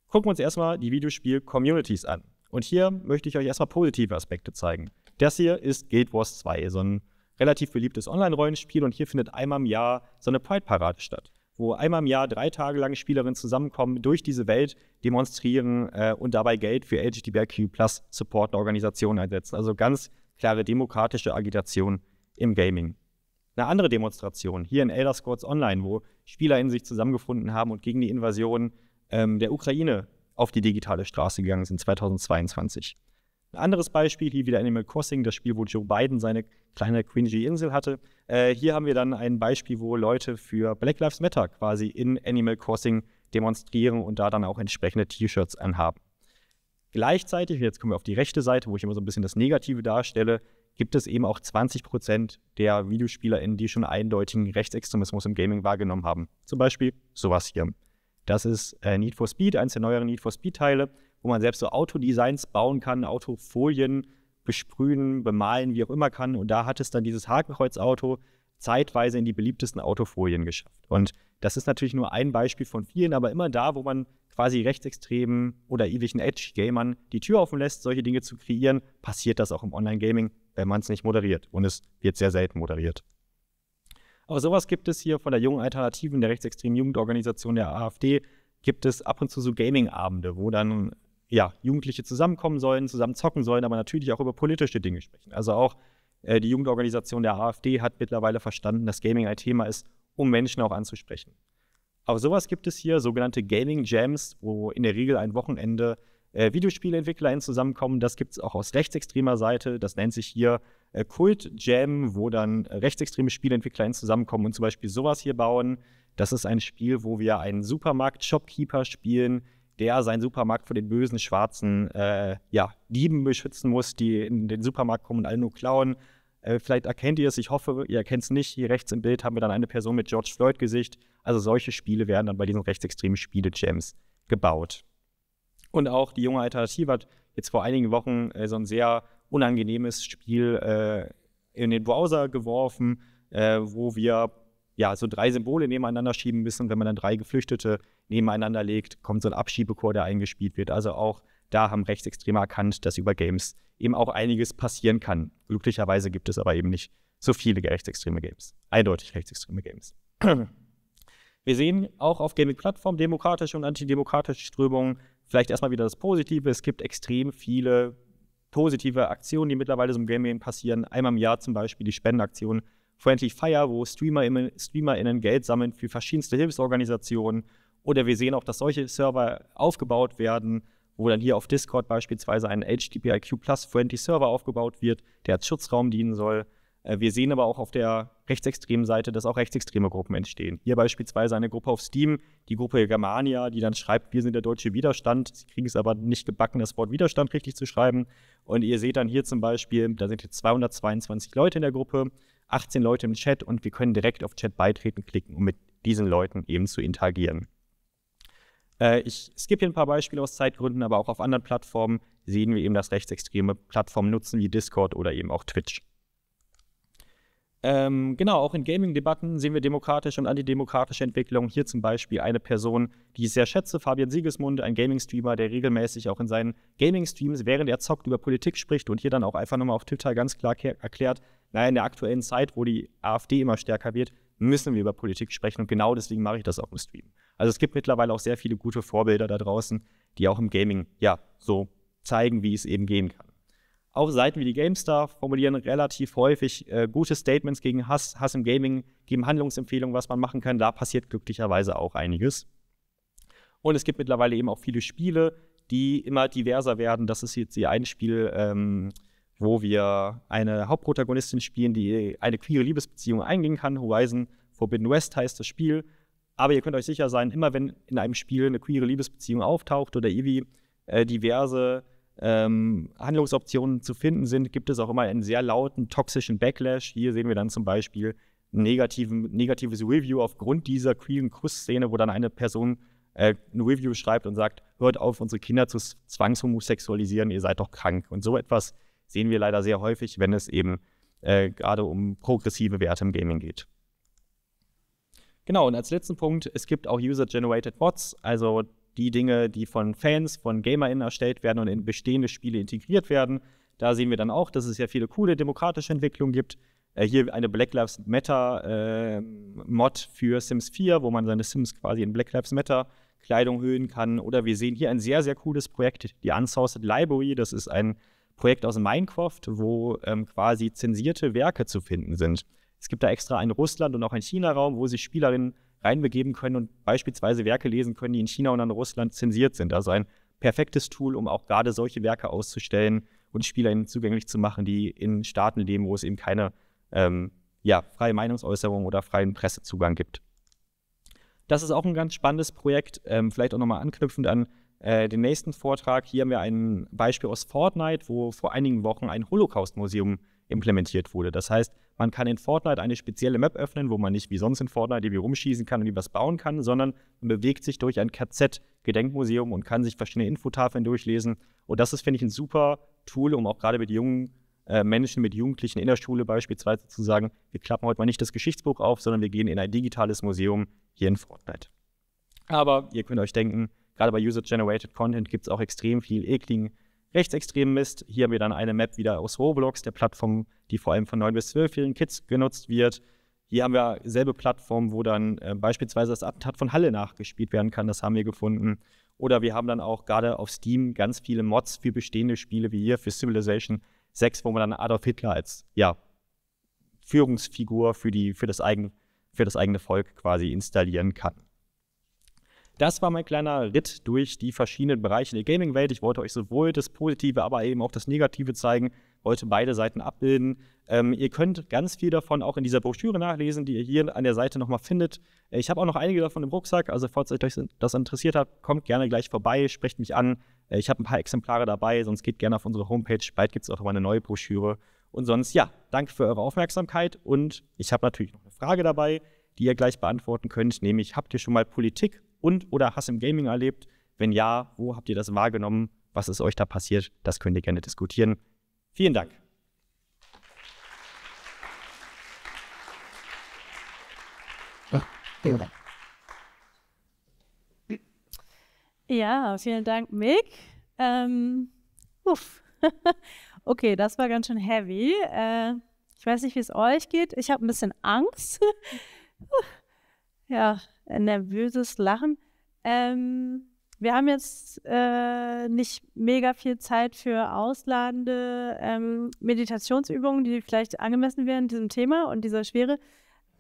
Gucken wir uns erstmal die Videospiel-Communities an. Und hier möchte ich euch erstmal positive Aspekte zeigen. Das hier ist Guild Wars 2, so ein relativ beliebtes Online-Rollenspiel. Und hier findet einmal im Jahr so eine Pride-Parade statt wo einmal im Jahr drei Tage lang Spielerinnen zusammenkommen, durch diese Welt demonstrieren äh, und dabei Geld für LGBTQ Plus Support Organisationen einsetzen. Also ganz klare demokratische Agitation im Gaming. Eine andere Demonstration hier in Elder Scrolls Online, wo SpielerInnen sich zusammengefunden haben und gegen die Invasion ähm, der Ukraine auf die digitale Straße gegangen sind 2022. Ein anderes Beispiel, hier wieder Animal Crossing, das Spiel, wo Joe Biden seine kleine Quincy-Insel hatte. Äh, hier haben wir dann ein Beispiel, wo Leute für Black Lives Matter quasi in Animal Crossing demonstrieren und da dann auch entsprechende T-Shirts anhaben. Gleichzeitig, jetzt kommen wir auf die rechte Seite, wo ich immer so ein bisschen das Negative darstelle, gibt es eben auch 20 der VideospielerInnen, die schon eindeutigen Rechtsextremismus im Gaming wahrgenommen haben. Zum Beispiel sowas hier. Das ist äh, Need for Speed, eines der neueren Need for Speed-Teile wo man selbst so Autodesigns bauen kann, Autofolien besprühen, bemalen, wie auch immer kann. Und da hat es dann dieses Hakenkreuz-Auto zeitweise in die beliebtesten Autofolien geschafft. Und das ist natürlich nur ein Beispiel von vielen, aber immer da, wo man quasi rechtsextremen oder ewigen Edge-Gamern die Tür offen lässt, solche Dinge zu kreieren, passiert das auch im Online-Gaming, wenn man es nicht moderiert. Und es wird sehr selten moderiert. Aber sowas gibt es hier von der jungen Alternativen, der rechtsextremen Jugendorganisation der AfD, gibt es ab und zu so Gaming-Abende, wo dann ja, Jugendliche zusammenkommen sollen, zusammen zocken sollen, aber natürlich auch über politische Dinge sprechen. Also auch äh, die Jugendorganisation der AfD hat mittlerweile verstanden, dass Gaming ein Thema ist, um Menschen auch anzusprechen. Aber sowas gibt es hier, sogenannte Gaming Jams, wo in der Regel ein Wochenende äh, VideospieleentwicklerInnen zusammenkommen. Das gibt es auch aus rechtsextremer Seite. Das nennt sich hier äh, Kult Jam, wo dann rechtsextreme SpielentwicklerInnen zusammenkommen und zum Beispiel sowas hier bauen. Das ist ein Spiel, wo wir einen Supermarkt-Shopkeeper spielen, der seinen Supermarkt vor den bösen schwarzen äh, ja, Dieben beschützen muss, die in den Supermarkt kommen und alle nur klauen. Äh, vielleicht erkennt ihr es, ich hoffe, ihr erkennt es nicht. Hier rechts im Bild haben wir dann eine Person mit George Floyd-Gesicht. Also solche Spiele werden dann bei diesen rechtsextremen spiele gems gebaut. Und auch die junge Alternative hat jetzt vor einigen Wochen äh, so ein sehr unangenehmes Spiel äh, in den Browser geworfen, äh, wo wir ja so drei Symbole nebeneinander schieben müssen. Und wenn man dann drei Geflüchtete nebeneinander legt, kommt so ein Abschiebechor, der eingespielt wird. Also auch da haben Rechtsextreme erkannt, dass über Games eben auch einiges passieren kann. Glücklicherweise gibt es aber eben nicht so viele rechtsextreme Games. Eindeutig rechtsextreme Games. Wir sehen auch auf Gaming-Plattformen demokratische und antidemokratische Strömungen. Vielleicht erstmal wieder das Positive. Es gibt extrem viele positive Aktionen, die mittlerweile so im Gaming passieren. Einmal im Jahr zum Beispiel die Spendenaktion Friendly Fire, wo StreamerInnen, StreamerInnen Geld sammeln für verschiedenste Hilfsorganisationen oder wir sehen auch, dass solche Server aufgebaut werden, wo dann hier auf Discord beispielsweise ein HTTPIQ Plus Friendly Server aufgebaut wird, der als Schutzraum dienen soll. Äh, wir sehen aber auch auf der rechtsextremen Seite, dass auch rechtsextreme Gruppen entstehen. Hier beispielsweise eine Gruppe auf Steam, die Gruppe Germania, die dann schreibt, wir sind der deutsche Widerstand. Sie kriegen es aber nicht gebacken, das Wort Widerstand richtig zu schreiben. Und ihr seht dann hier zum Beispiel, da sind jetzt 222 Leute in der Gruppe, 18 Leute im Chat und wir können direkt auf Chat beitreten klicken, um mit diesen Leuten eben zu interagieren. Äh, ich skippe hier ein paar Beispiele aus Zeitgründen, aber auch auf anderen Plattformen sehen wir eben, dass rechtsextreme Plattformen nutzen wie Discord oder eben auch Twitch. Ähm, genau, auch in Gaming-Debatten sehen wir demokratische und antidemokratische Entwicklungen. Hier zum Beispiel eine Person, die ich sehr schätze, Fabian Siegesmund, ein Gaming-Streamer, der regelmäßig auch in seinen Gaming-Streams, während er zockt, über Politik spricht und hier dann auch einfach nochmal auf Twitter ganz klar erklärt, naja, in der aktuellen Zeit, wo die AfD immer stärker wird, müssen wir über Politik sprechen und genau deswegen mache ich das auch im Stream. Also es gibt mittlerweile auch sehr viele gute Vorbilder da draußen, die auch im Gaming ja so zeigen, wie es eben gehen kann. Auch Seiten wie die GameStar formulieren relativ häufig äh, gute Statements gegen Hass, Hass im Gaming, geben Handlungsempfehlungen, was man machen kann. Da passiert glücklicherweise auch einiges. Und es gibt mittlerweile eben auch viele Spiele, die immer diverser werden. Das ist jetzt hier ein Spiel, ähm, wo wir eine Hauptprotagonistin spielen, die eine queere Liebesbeziehung eingehen kann. Horizon Forbidden West heißt das Spiel. Aber ihr könnt euch sicher sein, immer wenn in einem Spiel eine queere Liebesbeziehung auftaucht oder irgendwie äh, diverse ähm, Handlungsoptionen zu finden sind, gibt es auch immer einen sehr lauten toxischen Backlash. Hier sehen wir dann zum Beispiel ein negatives Review aufgrund dieser queeren Kussszene, wo dann eine Person äh, ein Review schreibt und sagt, hört auf, unsere Kinder zu zwangshomosexualisieren, ihr seid doch krank. Und so etwas sehen wir leider sehr häufig, wenn es eben äh, gerade um progressive Werte im Gaming geht. Genau, und als letzten Punkt, es gibt auch User-Generated Mods, also die Dinge, die von Fans, von GamerInnen erstellt werden und in bestehende Spiele integriert werden. Da sehen wir dann auch, dass es ja viele coole demokratische Entwicklungen gibt. Äh, hier eine Black Lives Matter-Mod ähm, äh, für Sims 4, wo man seine Sims quasi in Black Lives Matter Kleidung höhen kann. Oder wir sehen hier ein sehr, sehr cooles Projekt, die Unsourced Library. Das ist ein Projekt aus Minecraft, wo ähm, quasi zensierte Werke zu finden sind. Es gibt da extra einen Russland- und auch einen China-Raum, wo sich Spielerinnen reinbegeben können und beispielsweise Werke lesen können, die in China und an Russland zensiert sind. Also ein perfektes Tool, um auch gerade solche Werke auszustellen und SpielerInnen zugänglich zu machen, die in Staaten leben, wo es eben keine ähm, ja, freie Meinungsäußerung oder freien Pressezugang gibt. Das ist auch ein ganz spannendes Projekt, ähm, vielleicht auch nochmal anknüpfend an äh, den nächsten Vortrag. Hier haben wir ein Beispiel aus Fortnite, wo vor einigen Wochen ein Holocaust-Museum implementiert wurde. Das heißt, man kann in Fortnite eine spezielle Map öffnen, wo man nicht wie sonst in Fortnite irgendwie rumschießen kann und irgendwas bauen kann, sondern man bewegt sich durch ein KZ-Gedenkmuseum und kann sich verschiedene Infotafeln durchlesen. Und das ist, finde ich, ein super Tool, um auch gerade mit jungen äh, Menschen, mit Jugendlichen in der Schule beispielsweise zu sagen, wir klappen heute mal nicht das Geschichtsbuch auf, sondern wir gehen in ein digitales Museum hier in Fortnite. Aber ihr könnt euch denken, gerade bei User-Generated Content gibt es auch extrem viel ekligen rechtsextremen Mist. Hier haben wir dann eine Map wieder aus Roblox, der Plattform, die vor allem von 9- bis 12-jährigen Kids genutzt wird. Hier haben wir selbe Plattform, wo dann äh, beispielsweise das Attentat von Halle nachgespielt werden kann. Das haben wir gefunden. Oder wir haben dann auch gerade auf Steam ganz viele Mods für bestehende Spiele, wie hier für Civilization 6, wo man dann Adolf Hitler als ja, Führungsfigur für, die, für, das, eigen, für das eigene Volk quasi installieren kann. Das war mein kleiner Ritt durch die verschiedenen Bereiche der Gaming-Welt. Ich wollte euch sowohl das Positive, aber eben auch das Negative zeigen, wollte beide Seiten abbilden. Ähm, ihr könnt ganz viel davon auch in dieser Broschüre nachlesen, die ihr hier an der Seite nochmal findet. Äh, ich habe auch noch einige davon im Rucksack, also falls euch das interessiert hat, kommt gerne gleich vorbei, sprecht mich an. Äh, ich habe ein paar Exemplare dabei, sonst geht gerne auf unsere Homepage. Bald gibt es auch immer eine neue Broschüre. Und sonst, ja, danke für eure Aufmerksamkeit und ich habe natürlich noch eine Frage dabei, die ihr gleich beantworten könnt, nämlich habt ihr schon mal Politik und oder Hass im Gaming erlebt? Wenn ja, wo habt ihr das wahrgenommen? Was ist euch da passiert? Das könnt ihr gerne diskutieren. Vielen Dank. Ja, vielen Dank, Mick. Ähm, uff. okay, das war ganz schön heavy. Äh, ich weiß nicht, wie es euch geht. Ich habe ein bisschen Angst. ja, äh, nervöses Lachen. Ähm, wir haben jetzt äh, nicht mega viel Zeit für ausladende ähm, Meditationsübungen, die vielleicht angemessen wären diesem Thema und dieser Schwere,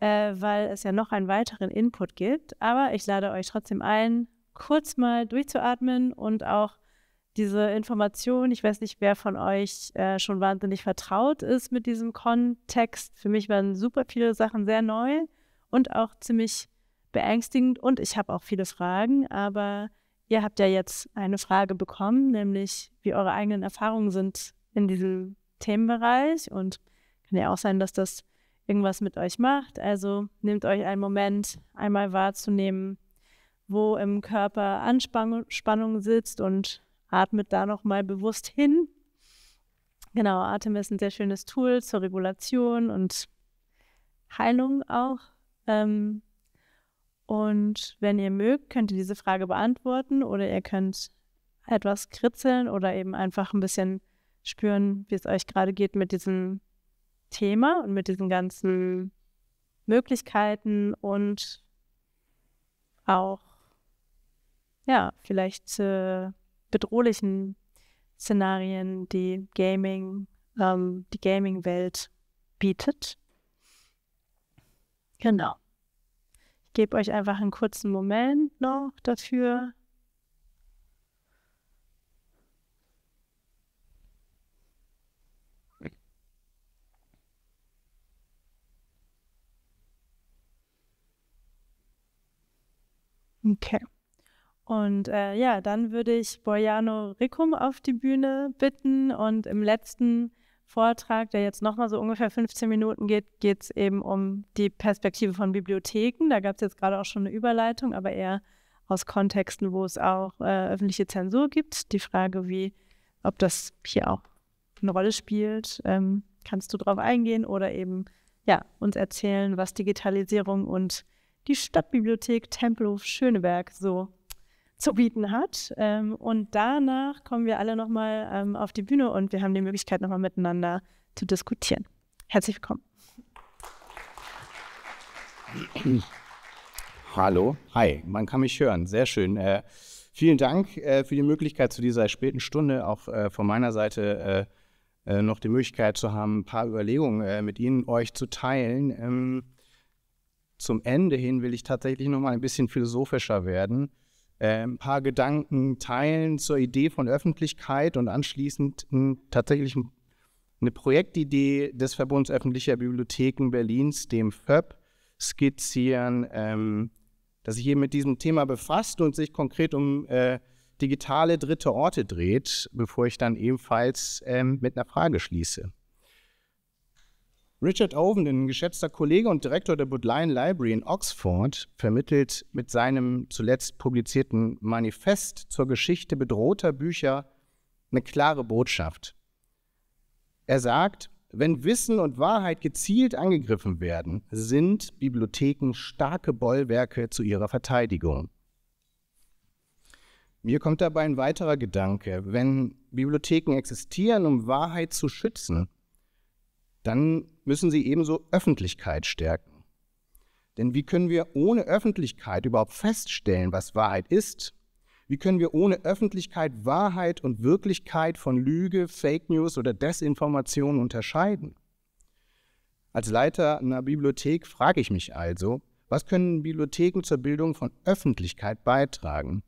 äh, weil es ja noch einen weiteren Input gibt. Aber ich lade euch trotzdem ein, kurz mal durchzuatmen und auch diese Information. Ich weiß nicht, wer von euch äh, schon wahnsinnig vertraut ist mit diesem Kontext. Für mich waren super viele Sachen sehr neu und auch ziemlich beängstigend und ich habe auch viele Fragen, aber ihr habt ja jetzt eine Frage bekommen, nämlich wie eure eigenen Erfahrungen sind in diesem Themenbereich und kann ja auch sein, dass das irgendwas mit euch macht. Also nehmt euch einen Moment, einmal wahrzunehmen, wo im Körper Anspannung sitzt und atmet da nochmal bewusst hin. Genau, Atem ist ein sehr schönes Tool zur Regulation und Heilung auch. Ähm, und wenn ihr mögt, könnt ihr diese Frage beantworten oder ihr könnt etwas kritzeln oder eben einfach ein bisschen spüren, wie es euch gerade geht mit diesem Thema und mit diesen ganzen Möglichkeiten und auch, ja, vielleicht äh, bedrohlichen Szenarien, die Gaming, ähm, die Gaming-Welt bietet. Genau gebe euch einfach einen kurzen Moment noch dafür. Okay. Und äh, ja, dann würde ich Boyano Ricum auf die Bühne bitten und im letzten Vortrag, der jetzt nochmal so ungefähr 15 Minuten geht, geht es eben um die Perspektive von Bibliotheken. Da gab es jetzt gerade auch schon eine Überleitung, aber eher aus Kontexten, wo es auch äh, öffentliche Zensur gibt. Die Frage, wie, ob das hier auch eine Rolle spielt, ähm, kannst du darauf eingehen oder eben ja, uns erzählen, was Digitalisierung und die Stadtbibliothek Tempelhof Schöneberg so zu bieten hat. Ähm, und danach kommen wir alle nochmal ähm, auf die Bühne und wir haben die Möglichkeit, nochmal miteinander zu diskutieren. Herzlich willkommen. Hallo, hi, man kann mich hören, sehr schön. Äh, vielen Dank äh, für die Möglichkeit zu dieser späten Stunde, auch äh, von meiner Seite äh, äh, noch die Möglichkeit zu haben, ein paar Überlegungen äh, mit Ihnen, euch zu teilen. Ähm, zum Ende hin will ich tatsächlich nochmal ein bisschen philosophischer werden ein paar Gedanken teilen zur Idee von Öffentlichkeit und anschließend tatsächlich eine Projektidee des Verbunds öffentlicher Bibliotheken Berlins, dem FÖB, skizzieren, ähm, dass sich hier mit diesem Thema befasst und sich konkret um äh, digitale dritte Orte dreht, bevor ich dann ebenfalls ähm, mit einer Frage schließe. Richard Owen, ein geschätzter Kollege und Direktor der Bodleian Library in Oxford, vermittelt mit seinem zuletzt publizierten Manifest zur Geschichte bedrohter Bücher eine klare Botschaft. Er sagt, wenn Wissen und Wahrheit gezielt angegriffen werden, sind Bibliotheken starke Bollwerke zu ihrer Verteidigung. Mir kommt dabei ein weiterer Gedanke. Wenn Bibliotheken existieren, um Wahrheit zu schützen, dann müssen sie ebenso Öffentlichkeit stärken. Denn wie können wir ohne Öffentlichkeit überhaupt feststellen, was Wahrheit ist? Wie können wir ohne Öffentlichkeit Wahrheit und Wirklichkeit von Lüge, Fake News oder Desinformation unterscheiden? Als Leiter einer Bibliothek frage ich mich also, was können Bibliotheken zur Bildung von Öffentlichkeit beitragen?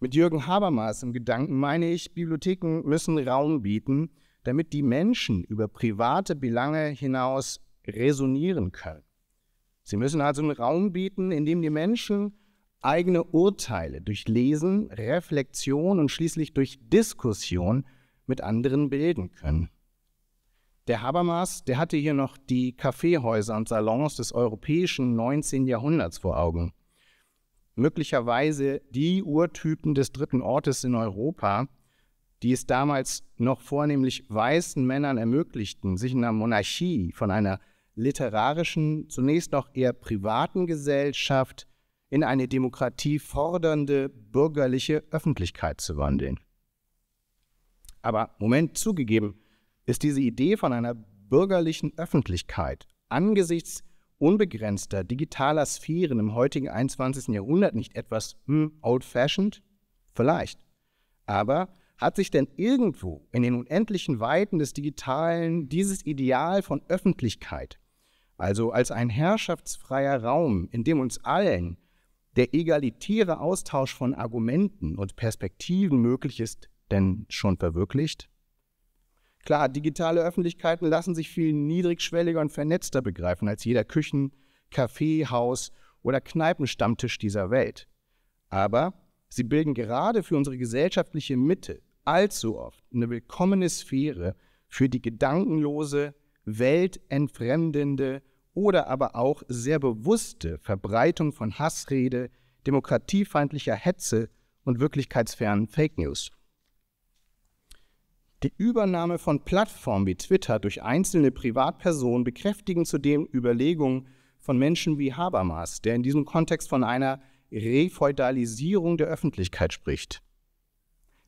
Mit Jürgen Habermas im Gedanken meine ich, Bibliotheken müssen Raum bieten, damit die Menschen über private Belange hinaus resonieren können. Sie müssen also einen Raum bieten, in dem die Menschen eigene Urteile durch Lesen, Reflexion und schließlich durch Diskussion mit anderen bilden können. Der Habermas, der hatte hier noch die Kaffeehäuser und Salons des europäischen 19. Jahrhunderts vor Augen. Möglicherweise die Urtypen des dritten Ortes in Europa, die es damals noch vornehmlich weißen Männern ermöglichten, sich in einer Monarchie von einer literarischen, zunächst noch eher privaten Gesellschaft in eine Demokratie fordernde bürgerliche Öffentlichkeit zu wandeln. Aber Moment zugegeben, ist diese Idee von einer bürgerlichen Öffentlichkeit angesichts unbegrenzter digitaler Sphären im heutigen 21. Jahrhundert nicht etwas hm, old-fashioned? Vielleicht. Aber hat sich denn irgendwo in den unendlichen Weiten des Digitalen dieses Ideal von Öffentlichkeit, also als ein herrschaftsfreier Raum, in dem uns allen der egalitäre Austausch von Argumenten und Perspektiven möglich ist, denn schon verwirklicht? Klar, digitale Öffentlichkeiten lassen sich viel niedrigschwelliger und vernetzter begreifen als jeder Küchen-, Kaffeehaus- oder Kneipenstammtisch dieser Welt. Aber sie bilden gerade für unsere gesellschaftliche Mitte allzu oft eine willkommene Sphäre für die gedankenlose, weltentfremdende oder aber auch sehr bewusste Verbreitung von Hassrede, demokratiefeindlicher Hetze und wirklichkeitsfernen Fake News. Die Übernahme von Plattformen wie Twitter durch einzelne Privatpersonen bekräftigen zudem Überlegungen von Menschen wie Habermas, der in diesem Kontext von einer Refeudalisierung der Öffentlichkeit spricht.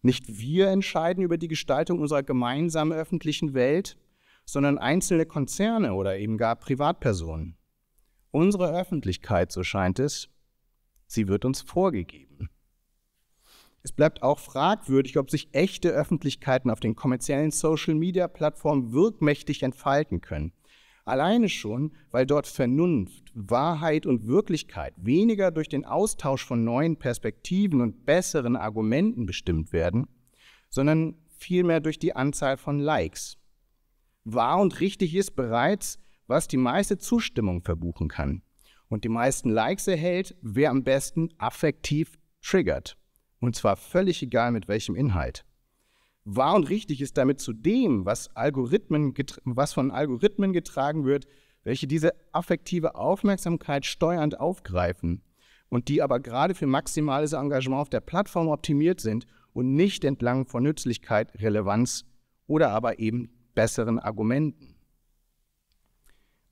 Nicht wir entscheiden über die Gestaltung unserer gemeinsamen öffentlichen Welt, sondern einzelne Konzerne oder eben gar Privatpersonen. Unsere Öffentlichkeit, so scheint es, sie wird uns vorgegeben. Es bleibt auch fragwürdig, ob sich echte Öffentlichkeiten auf den kommerziellen Social-Media-Plattformen wirkmächtig entfalten können. Alleine schon, weil dort Vernunft, Wahrheit und Wirklichkeit weniger durch den Austausch von neuen Perspektiven und besseren Argumenten bestimmt werden, sondern vielmehr durch die Anzahl von Likes. Wahr und richtig ist bereits, was die meiste Zustimmung verbuchen kann und die meisten Likes erhält, wer am besten affektiv triggert. Und zwar völlig egal mit welchem Inhalt wahr und richtig ist damit zu dem, was, Algorithmen was von Algorithmen getragen wird, welche diese affektive Aufmerksamkeit steuernd aufgreifen und die aber gerade für maximales Engagement auf der Plattform optimiert sind und nicht entlang von Nützlichkeit, Relevanz oder aber eben besseren Argumenten.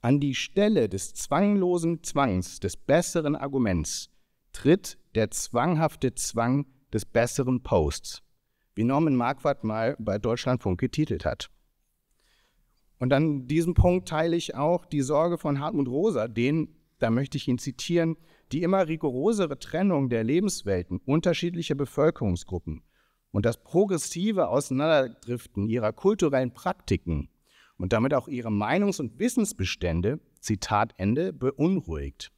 An die Stelle des zwanglosen Zwangs, des besseren Arguments, tritt der zwanghafte Zwang des besseren Posts wie Norman Marquardt mal bei Deutschlandfunk getitelt hat. Und an diesem Punkt teile ich auch die Sorge von Hartmut Rosa, den, da möchte ich ihn zitieren, die immer rigorosere Trennung der Lebenswelten unterschiedlicher Bevölkerungsgruppen und das progressive Auseinanderdriften ihrer kulturellen Praktiken und damit auch ihre Meinungs- und Wissensbestände, Zitat Ende, beunruhigt.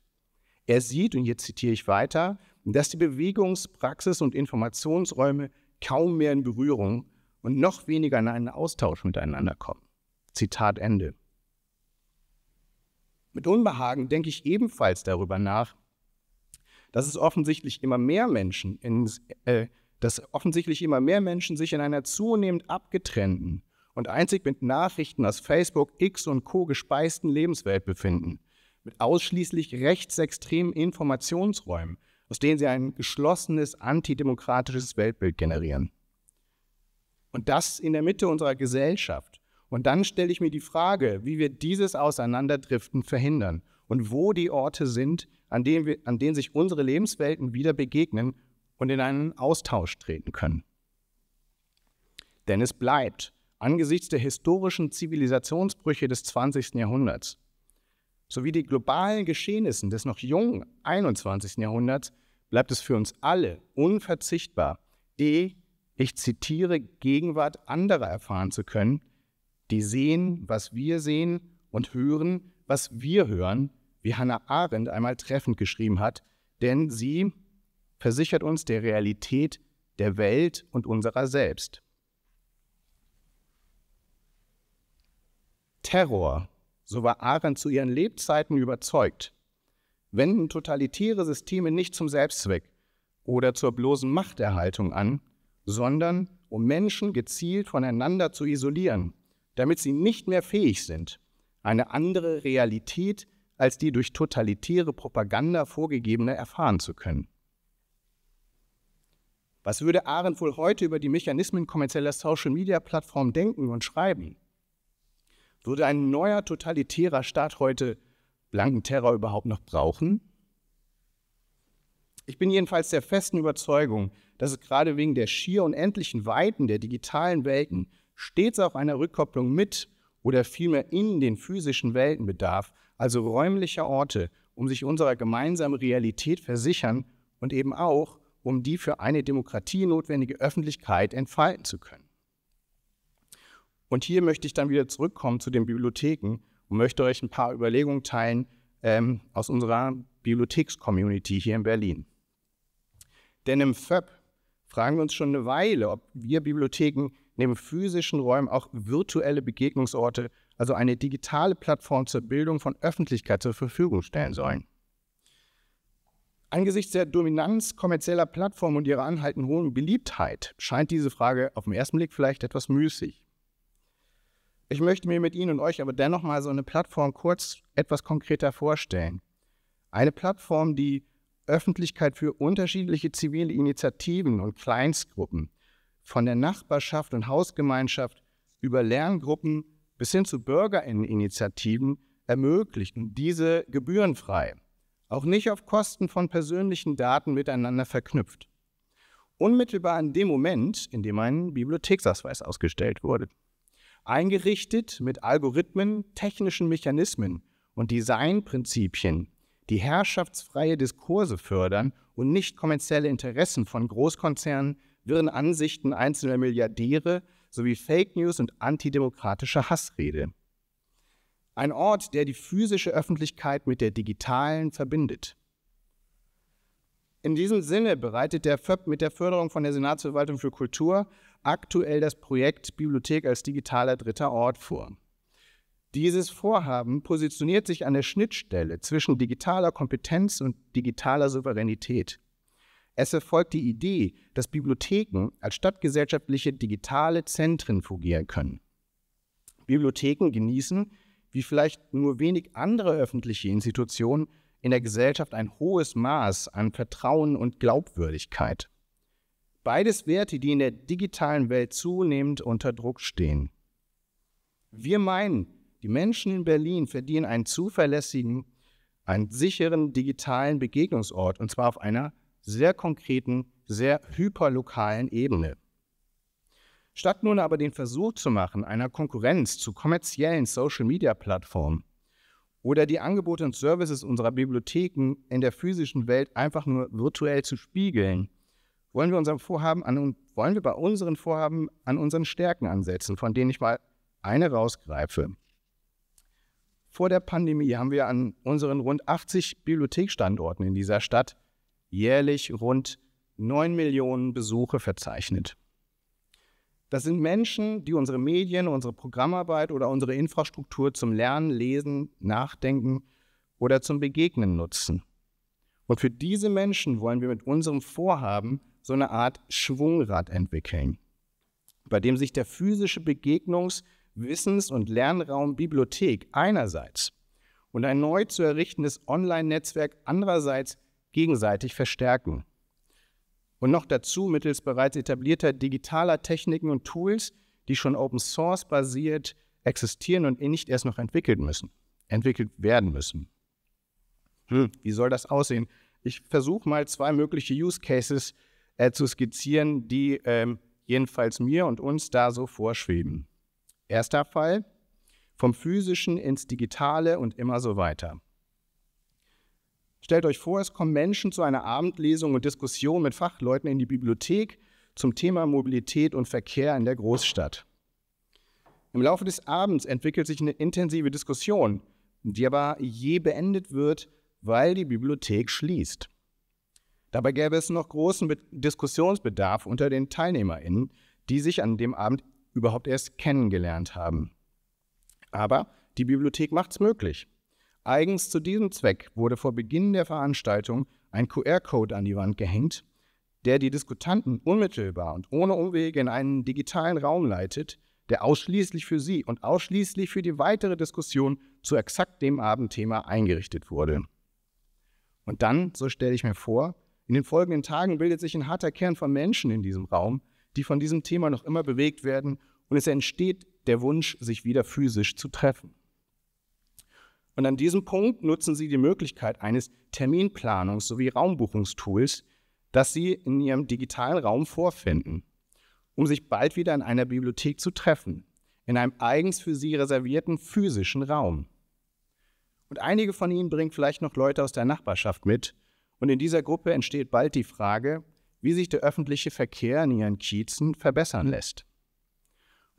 Er sieht, und jetzt zitiere ich weiter, dass die Bewegungspraxis und Informationsräume kaum mehr in Berührung und noch weniger in einen Austausch miteinander kommen. Zitat Ende. Mit Unbehagen denke ich ebenfalls darüber nach, dass es offensichtlich immer mehr Menschen in, äh, dass offensichtlich immer mehr Menschen sich in einer zunehmend abgetrennten und einzig mit Nachrichten aus Facebook, X und Co. gespeisten Lebenswelt befinden, mit ausschließlich rechtsextremen Informationsräumen, aus denen sie ein geschlossenes, antidemokratisches Weltbild generieren. Und das in der Mitte unserer Gesellschaft. Und dann stelle ich mir die Frage, wie wir dieses Auseinanderdriften verhindern und wo die Orte sind, an denen, wir, an denen sich unsere Lebenswelten wieder begegnen und in einen Austausch treten können. Denn es bleibt angesichts der historischen Zivilisationsbrüche des 20. Jahrhunderts sowie die globalen Geschehnissen des noch jungen 21. Jahrhunderts bleibt es für uns alle unverzichtbar, die, ich zitiere, Gegenwart anderer erfahren zu können, die sehen, was wir sehen und hören, was wir hören, wie Hannah Arendt einmal treffend geschrieben hat, denn sie versichert uns der Realität der Welt und unserer selbst. Terror so war Arendt zu ihren Lebzeiten überzeugt. Wenden totalitäre Systeme nicht zum Selbstzweck oder zur bloßen Machterhaltung an, sondern um Menschen gezielt voneinander zu isolieren, damit sie nicht mehr fähig sind, eine andere Realität als die durch totalitäre Propaganda vorgegebene erfahren zu können. Was würde Arendt wohl heute über die Mechanismen kommerzieller Social-Media-Plattformen denken und schreiben? Würde ein neuer totalitärer Staat heute blanken Terror überhaupt noch brauchen? Ich bin jedenfalls der festen Überzeugung, dass es gerade wegen der schier unendlichen Weiten der digitalen Welten stets auch einer Rückkopplung mit oder vielmehr in den physischen Welten bedarf, also räumlicher Orte, um sich unserer gemeinsamen Realität versichern und eben auch, um die für eine Demokratie notwendige Öffentlichkeit entfalten zu können. Und hier möchte ich dann wieder zurückkommen zu den Bibliotheken und möchte euch ein paar Überlegungen teilen ähm, aus unserer Bibliothekscommunity hier in Berlin. Denn im FÖB fragen wir uns schon eine Weile, ob wir Bibliotheken neben physischen Räumen auch virtuelle Begegnungsorte, also eine digitale Plattform zur Bildung von Öffentlichkeit zur Verfügung stellen sollen. Angesichts der Dominanz kommerzieller Plattformen und ihrer anhaltend hohen Beliebtheit scheint diese Frage auf den ersten Blick vielleicht etwas müßig. Ich möchte mir mit Ihnen und euch aber dennoch mal so eine Plattform kurz etwas konkreter vorstellen. Eine Plattform, die Öffentlichkeit für unterschiedliche zivile Initiativen und Kleinstgruppen, von der Nachbarschaft und Hausgemeinschaft über Lerngruppen bis hin zu Bürgerinneninitiativen ermöglicht und diese gebührenfrei, auch nicht auf Kosten von persönlichen Daten miteinander verknüpft. Unmittelbar in dem Moment, in dem ein Bibliotheksausweis ausgestellt wurde eingerichtet mit Algorithmen, technischen Mechanismen und Designprinzipien, die herrschaftsfreie Diskurse fördern und nicht kommerzielle Interessen von Großkonzernen, wirren Ansichten einzelner Milliardäre sowie Fake News und antidemokratischer Hassrede. Ein Ort, der die physische Öffentlichkeit mit der digitalen verbindet. In diesem Sinne bereitet der FÖP mit der Förderung von der Senatsverwaltung für Kultur aktuell das Projekt Bibliothek als digitaler dritter Ort vor. Dieses Vorhaben positioniert sich an der Schnittstelle zwischen digitaler Kompetenz und digitaler Souveränität. Es erfolgt die Idee, dass Bibliotheken als stadtgesellschaftliche digitale Zentren fungieren können. Bibliotheken genießen, wie vielleicht nur wenig andere öffentliche Institutionen, in der Gesellschaft ein hohes Maß an Vertrauen und Glaubwürdigkeit. Beides Werte, die in der digitalen Welt zunehmend unter Druck stehen. Wir meinen, die Menschen in Berlin verdienen einen zuverlässigen, einen sicheren digitalen Begegnungsort und zwar auf einer sehr konkreten, sehr hyperlokalen Ebene. Statt nun aber den Versuch zu machen, einer Konkurrenz zu kommerziellen Social-Media-Plattformen oder die Angebote und Services unserer Bibliotheken in der physischen Welt einfach nur virtuell zu spiegeln, wollen wir unserem Vorhaben an wollen wir bei unseren Vorhaben an unseren Stärken ansetzen, von denen ich mal eine rausgreife. Vor der Pandemie haben wir an unseren rund 80 Bibliothekstandorten in dieser Stadt jährlich rund 9 Millionen Besuche verzeichnet. Das sind Menschen, die unsere Medien, unsere Programmarbeit oder unsere Infrastruktur zum Lernen, Lesen, Nachdenken oder zum Begegnen nutzen. Und für diese Menschen wollen wir mit unserem Vorhaben so eine Art Schwungrad entwickeln, bei dem sich der physische Begegnungs-, Wissens- und Lernraum Bibliothek einerseits und ein neu zu errichtendes Online-Netzwerk andererseits gegenseitig verstärken. Und noch dazu mittels bereits etablierter digitaler Techniken und Tools, die schon Open Source basiert existieren und nicht erst noch entwickelt müssen, entwickelt werden müssen. Hm, wie soll das aussehen? Ich versuche mal zwei mögliche Use Cases zu äh, zu skizzieren, die ähm, jedenfalls mir und uns da so vorschweben. Erster Fall, vom physischen ins digitale und immer so weiter. Stellt euch vor, es kommen Menschen zu einer Abendlesung und Diskussion mit Fachleuten in die Bibliothek zum Thema Mobilität und Verkehr in der Großstadt. Im Laufe des Abends entwickelt sich eine intensive Diskussion, die aber je beendet wird, weil die Bibliothek schließt. Dabei gäbe es noch großen Be Diskussionsbedarf unter den TeilnehmerInnen, die sich an dem Abend überhaupt erst kennengelernt haben. Aber die Bibliothek macht's möglich. Eigens zu diesem Zweck wurde vor Beginn der Veranstaltung ein QR-Code an die Wand gehängt, der die Diskutanten unmittelbar und ohne Umwege in einen digitalen Raum leitet, der ausschließlich für sie und ausschließlich für die weitere Diskussion zu exakt dem Abendthema eingerichtet wurde. Und dann, so stelle ich mir vor, in den folgenden Tagen bildet sich ein harter Kern von Menschen in diesem Raum, die von diesem Thema noch immer bewegt werden und es entsteht der Wunsch, sich wieder physisch zu treffen. Und an diesem Punkt nutzen Sie die Möglichkeit eines Terminplanungs- sowie Raumbuchungstools, das Sie in Ihrem digitalen Raum vorfinden, um sich bald wieder in einer Bibliothek zu treffen, in einem eigens für Sie reservierten physischen Raum. Und einige von Ihnen bringen vielleicht noch Leute aus der Nachbarschaft mit, und in dieser Gruppe entsteht bald die Frage, wie sich der öffentliche Verkehr in ihren Kiezen verbessern hm. lässt.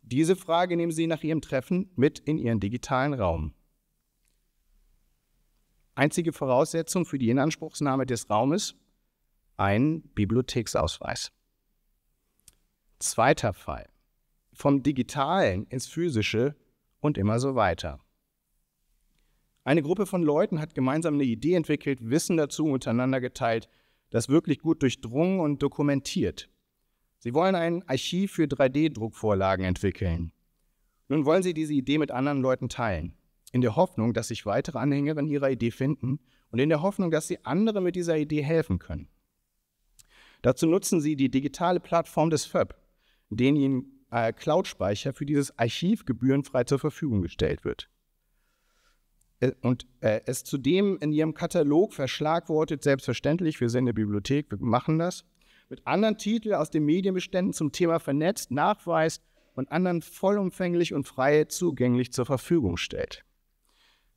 Diese Frage nehmen sie nach ihrem Treffen mit in ihren digitalen Raum. Einzige Voraussetzung für die Inanspruchsnahme des Raumes ein Bibliotheksausweis. Zweiter Fall. Vom digitalen ins physische und immer so weiter. Eine Gruppe von Leuten hat gemeinsam eine Idee entwickelt, Wissen dazu untereinander geteilt, das wirklich gut durchdrungen und dokumentiert. Sie wollen ein Archiv für 3D-Druckvorlagen entwickeln. Nun wollen sie diese Idee mit anderen Leuten teilen, in der Hoffnung, dass sich weitere Anhängerinnen ihrer Idee finden und in der Hoffnung, dass sie anderen mit dieser Idee helfen können. Dazu nutzen sie die digitale Plattform des FÖB, in denen ihnen äh, Cloud-Speicher für dieses Archiv gebührenfrei zur Verfügung gestellt wird. Äh, und äh, es zudem in ihrem Katalog verschlagwortet, selbstverständlich, wir sind eine Bibliothek, wir machen das, mit anderen Titeln aus den Medienbeständen zum Thema vernetzt, nachweist und anderen vollumfänglich und frei zugänglich zur Verfügung stellt.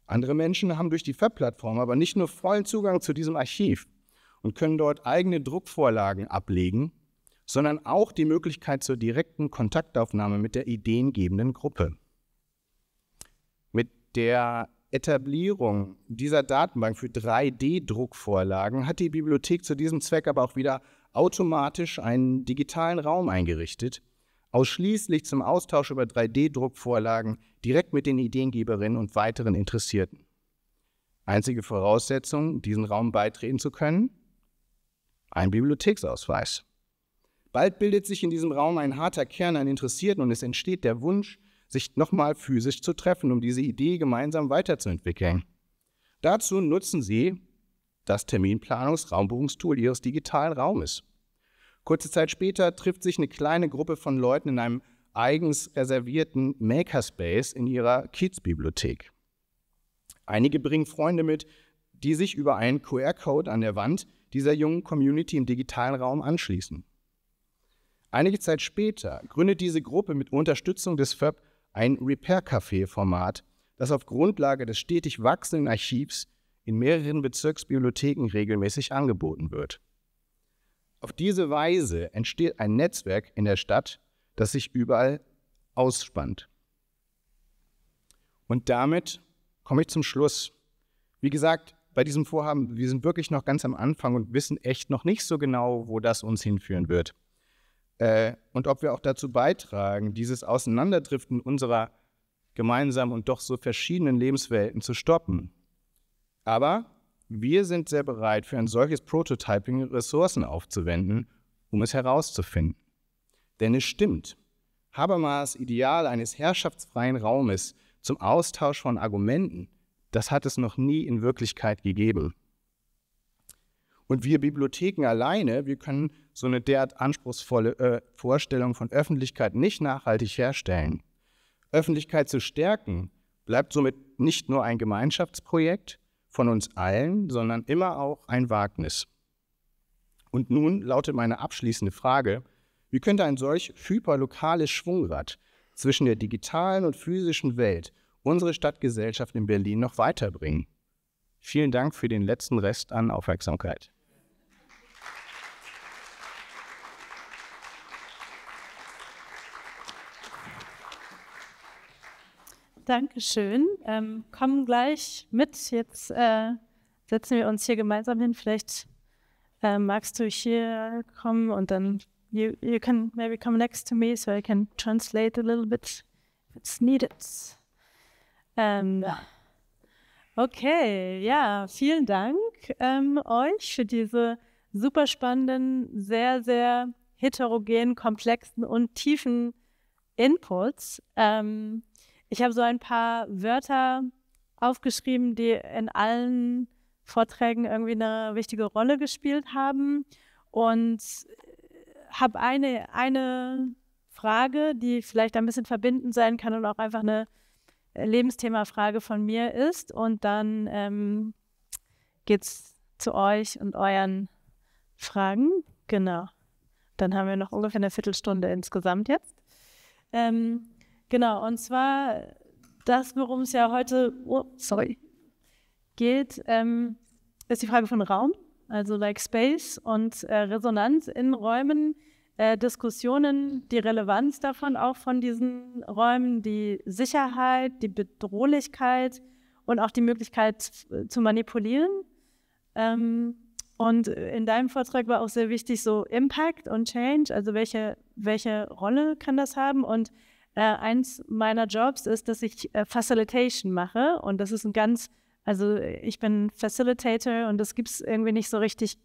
Andere Menschen haben durch die Web-Plattform aber nicht nur vollen Zugang zu diesem Archiv und können dort eigene Druckvorlagen ablegen, sondern auch die Möglichkeit zur direkten Kontaktaufnahme mit der ideengebenden Gruppe. Mit der Etablierung dieser Datenbank für 3D-Druckvorlagen hat die Bibliothek zu diesem Zweck aber auch wieder automatisch einen digitalen Raum eingerichtet, ausschließlich zum Austausch über 3D-Druckvorlagen direkt mit den Ideengeberinnen und weiteren Interessierten. Einzige Voraussetzung, diesen Raum beitreten zu können? Ein Bibliotheksausweis. Bald bildet sich in diesem Raum ein harter Kern an Interessierten und es entsteht der Wunsch, sich nochmal physisch zu treffen, um diese Idee gemeinsam weiterzuentwickeln. Dazu nutzen Sie das Terminplanungsraumbuchungstool Ihres digitalen Raumes. Kurze Zeit später trifft sich eine kleine Gruppe von Leuten in einem eigens reservierten Makerspace in ihrer Kids-Bibliothek. Einige bringen Freunde mit, die sich über einen QR-Code an der Wand dieser jungen Community im digitalen Raum anschließen. Einige Zeit später gründet diese Gruppe mit Unterstützung des FÖB ein Repair-Café-Format, das auf Grundlage des stetig wachsenden Archivs in mehreren Bezirksbibliotheken regelmäßig angeboten wird. Auf diese Weise entsteht ein Netzwerk in der Stadt, das sich überall ausspannt. Und damit komme ich zum Schluss. Wie gesagt, bei diesem Vorhaben, wir sind wirklich noch ganz am Anfang und wissen echt noch nicht so genau, wo das uns hinführen wird. Äh, und ob wir auch dazu beitragen, dieses Auseinanderdriften unserer gemeinsamen und doch so verschiedenen Lebenswelten zu stoppen. Aber wir sind sehr bereit, für ein solches Prototyping Ressourcen aufzuwenden, um es herauszufinden. Denn es stimmt. Habermas Ideal eines herrschaftsfreien Raumes zum Austausch von Argumenten, das hat es noch nie in Wirklichkeit gegeben. Und wir Bibliotheken alleine, wir können so eine derart anspruchsvolle äh, Vorstellung von Öffentlichkeit nicht nachhaltig herstellen. Öffentlichkeit zu stärken, bleibt somit nicht nur ein Gemeinschaftsprojekt von uns allen, sondern immer auch ein Wagnis. Und nun lautet meine abschließende Frage, wie könnte ein solch hyperlokales Schwungrad zwischen der digitalen und physischen Welt unsere Stadtgesellschaft in Berlin noch weiterbringen? Vielen Dank für den letzten Rest an Aufmerksamkeit. Dankeschön. Ähm, kommen gleich mit. Jetzt äh, setzen wir uns hier gemeinsam hin. Vielleicht äh, magst du hier kommen und dann you, you can maybe come next to me so I can translate a little bit if it's needed. Ähm, ja. Okay, ja, vielen Dank ähm, euch für diese super spannenden, sehr, sehr heterogenen, komplexen und tiefen Inputs. Ähm, ich habe so ein paar Wörter aufgeschrieben, die in allen Vorträgen irgendwie eine wichtige Rolle gespielt haben und äh, habe eine, eine Frage, die vielleicht ein bisschen verbindend sein kann und auch einfach eine Lebensthema-Frage von mir ist. Und dann ähm, geht's zu euch und euren Fragen. Genau. Dann haben wir noch ungefähr eine Viertelstunde insgesamt jetzt. Ähm, genau, und zwar das, worum es ja heute oh, sorry, geht, ähm, ist die Frage von Raum, also like Space und äh, Resonanz in Räumen. Äh, Diskussionen, die Relevanz davon auch von diesen Räumen, die Sicherheit, die Bedrohlichkeit und auch die Möglichkeit äh, zu manipulieren. Ähm, und in deinem Vortrag war auch sehr wichtig so Impact und Change, also welche, welche Rolle kann das haben? Und äh, eins meiner Jobs ist, dass ich äh, Facilitation mache und das ist ein ganz, also ich bin Facilitator und das gibt es irgendwie nicht so richtig,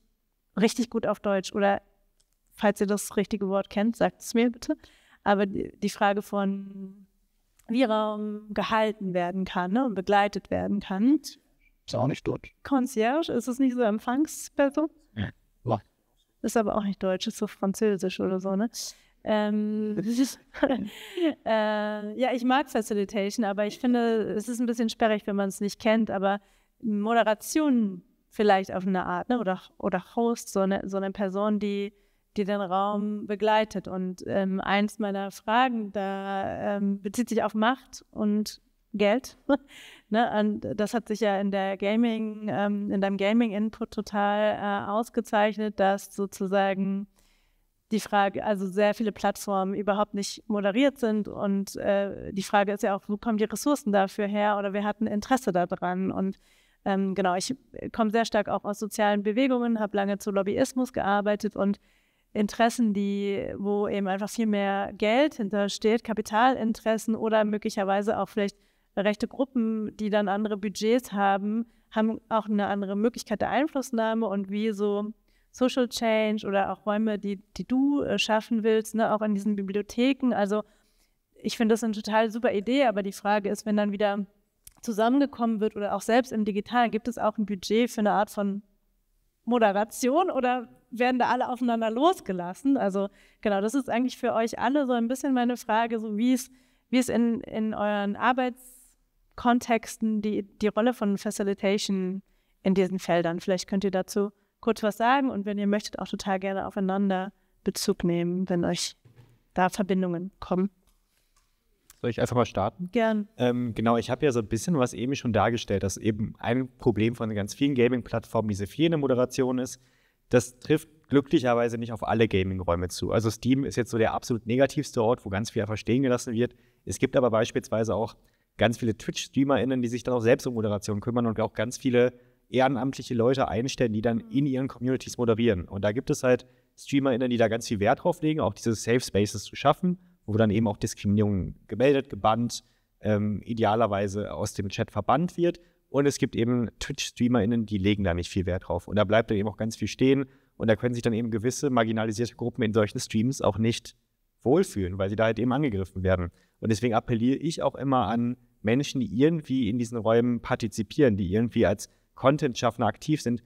richtig gut auf Deutsch oder falls ihr das richtige Wort kennt, sagt es mir bitte. Aber die Frage von, wie Raum gehalten werden kann ne, und begleitet werden kann. Ist auch nicht deutsch. Concierge, ist es nicht so Empfangsperson? Ja. ja. Ist aber auch nicht deutsch, ist so französisch oder so, ne? Ähm, äh, ja, ich mag Facilitation, aber ich finde, es ist ein bisschen sperrig, wenn man es nicht kennt, aber Moderation vielleicht auf eine Art, ne? oder, oder Host, so eine, so eine Person, die die den Raum mhm. begleitet. Und ähm, eins meiner Fragen da ähm, bezieht sich auf Macht und Geld. ne? Und das hat sich ja in der Gaming, ähm, in deinem Gaming-Input total äh, ausgezeichnet, dass sozusagen die Frage, also sehr viele Plattformen überhaupt nicht moderiert sind und äh, die Frage ist ja auch, wo kommen die Ressourcen dafür her oder wer hat ein Interesse daran und ähm, genau, ich komme sehr stark auch aus sozialen Bewegungen, habe lange zu Lobbyismus gearbeitet und Interessen, die, wo eben einfach viel mehr Geld hintersteht, Kapitalinteressen oder möglicherweise auch vielleicht rechte Gruppen, die dann andere Budgets haben, haben auch eine andere Möglichkeit der Einflussnahme und wie so Social Change oder auch Räume, die, die du äh, schaffen willst, ne, auch in diesen Bibliotheken. Also ich finde das eine total super Idee, aber die Frage ist, wenn dann wieder zusammengekommen wird oder auch selbst im Digitalen, gibt es auch ein Budget für eine Art von Moderation oder werden da alle aufeinander losgelassen? Also genau, das ist eigentlich für euch alle so ein bisschen meine Frage, so wie es, wie es in, in euren Arbeitskontexten die, die Rolle von Facilitation in diesen Feldern. Vielleicht könnt ihr dazu kurz was sagen und wenn ihr möchtet, auch total gerne aufeinander Bezug nehmen, wenn euch da Verbindungen kommen. Soll ich einfach mal starten? Gern. Ähm, genau, ich habe ja so ein bisschen was eben schon dargestellt, dass eben ein Problem von ganz vielen Gaming-Plattformen diese fehlende Moderation ist, das trifft glücklicherweise nicht auf alle Gaming-Räume zu. Also Steam ist jetzt so der absolut negativste Ort, wo ganz viel einfach stehen gelassen wird. Es gibt aber beispielsweise auch ganz viele Twitch-StreamerInnen, die sich dann auch selbst um Moderation kümmern und auch ganz viele ehrenamtliche Leute einstellen, die dann in ihren Communities moderieren. Und da gibt es halt StreamerInnen, die da ganz viel Wert drauf legen, auch diese Safe Spaces zu schaffen, wo dann eben auch Diskriminierung gemeldet, gebannt, ähm, idealerweise aus dem Chat verbannt wird und es gibt eben Twitch-StreamerInnen, die legen da nicht viel Wert drauf. Und da bleibt dann eben auch ganz viel stehen. Und da können sich dann eben gewisse marginalisierte Gruppen in solchen Streams auch nicht wohlfühlen, weil sie da halt eben angegriffen werden. Und deswegen appelliere ich auch immer an Menschen, die irgendwie in diesen Räumen partizipieren, die irgendwie als Content-Schaffner aktiv sind,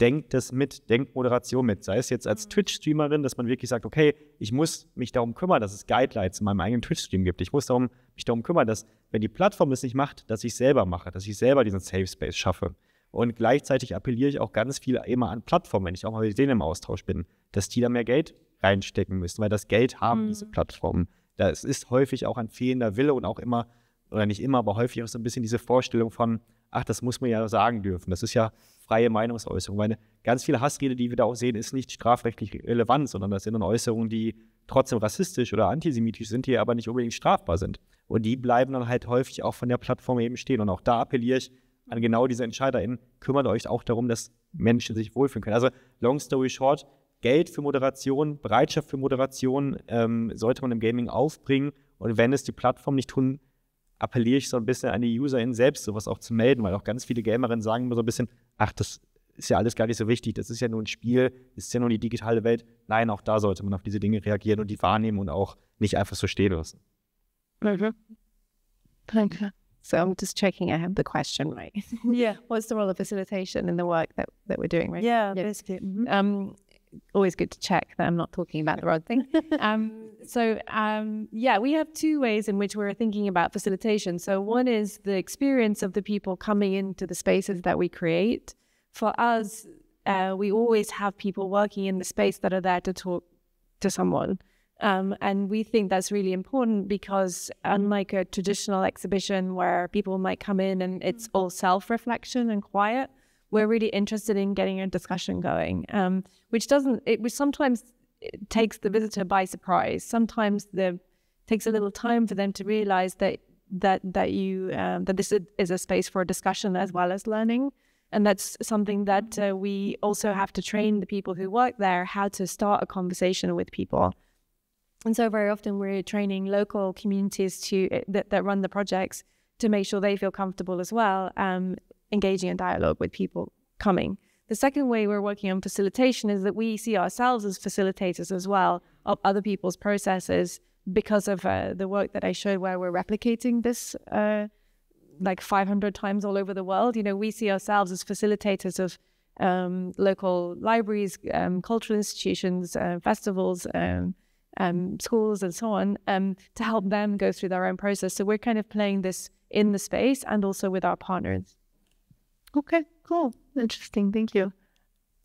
denkt das mit, denkt Moderation mit. Sei es jetzt als mhm. Twitch-Streamerin, dass man wirklich sagt, okay, ich muss mich darum kümmern, dass es Guidelines in meinem eigenen Twitch-Stream gibt. Ich muss darum, mich darum kümmern, dass, wenn die Plattform es nicht macht, dass ich selber mache, dass ich selber diesen Safe Space schaffe. Und gleichzeitig appelliere ich auch ganz viel immer an Plattformen, wenn ich auch mal mit denen im Austausch bin, dass die da mehr Geld reinstecken müssen, weil das Geld haben mhm. diese Plattformen. Das ist häufig auch ein fehlender Wille und auch immer, oder nicht immer, aber häufig auch so ein bisschen diese Vorstellung von, ach, das muss man ja sagen dürfen. Das ist ja freie Meinungsäußerung. Meine ganz viele Hassrede, die wir da auch sehen, ist nicht strafrechtlich relevant, sondern das sind dann Äußerungen, die trotzdem rassistisch oder antisemitisch sind, die aber nicht unbedingt strafbar sind. Und die bleiben dann halt häufig auch von der Plattform eben stehen. Und auch da appelliere ich an genau diese EntscheiderInnen, kümmert euch auch darum, dass Menschen sich wohlfühlen können. Also long story short, Geld für Moderation, Bereitschaft für Moderation ähm, sollte man im Gaming aufbringen. Und wenn es die Plattform nicht tun, appelliere ich so ein bisschen an die UserInnen selbst, sowas auch zu melden, weil auch ganz viele GamerInnen sagen immer so ein bisschen, ach, das ist ja alles gar nicht so wichtig, das ist ja nur ein Spiel, das ist ja nur die digitale Welt. Nein, auch da sollte man auf diese Dinge reagieren und die wahrnehmen und auch nicht einfach so stehen lassen. Danke. Mhm. Danke. So I'm just checking I have the question right. Yeah. What's the role of facilitation in the work that, that we're doing, right? Yeah, yeah. basically. Mm -hmm. um, always good to check that I'm not talking about the wrong thing. Um, so, um, yeah, we have two ways in which we're thinking about facilitation. So, one is the experience of the people coming into the spaces that we create. For us, uh, we always have people working in the space that are there to talk to someone. Um, and we think that's really important because, unlike a traditional exhibition where people might come in and it's all self reflection and quiet, we're really interested in getting a discussion going, um, which doesn't, it which sometimes it takes the visitor by surprise. Sometimes the takes a little time for them to realize that that that you um, that this is a space for discussion as well as learning, and that's something that uh, we also have to train the people who work there how to start a conversation with people. And so very often we're training local communities to eh, that, that run the projects to make sure they feel comfortable as well um, engaging in dialogue with people coming. The second way we're working on facilitation is that we see ourselves as facilitators as well of other people's processes because of uh, the work that I showed where we're replicating this uh, like 500 times all over the world. You know, we see ourselves as facilitators of um, local libraries, um, cultural institutions, uh, festivals, um, um schools, and so on um, to help them go through their own process. So we're kind of playing this in the space and also with our partners. Okay, cool. Interesting, thank you.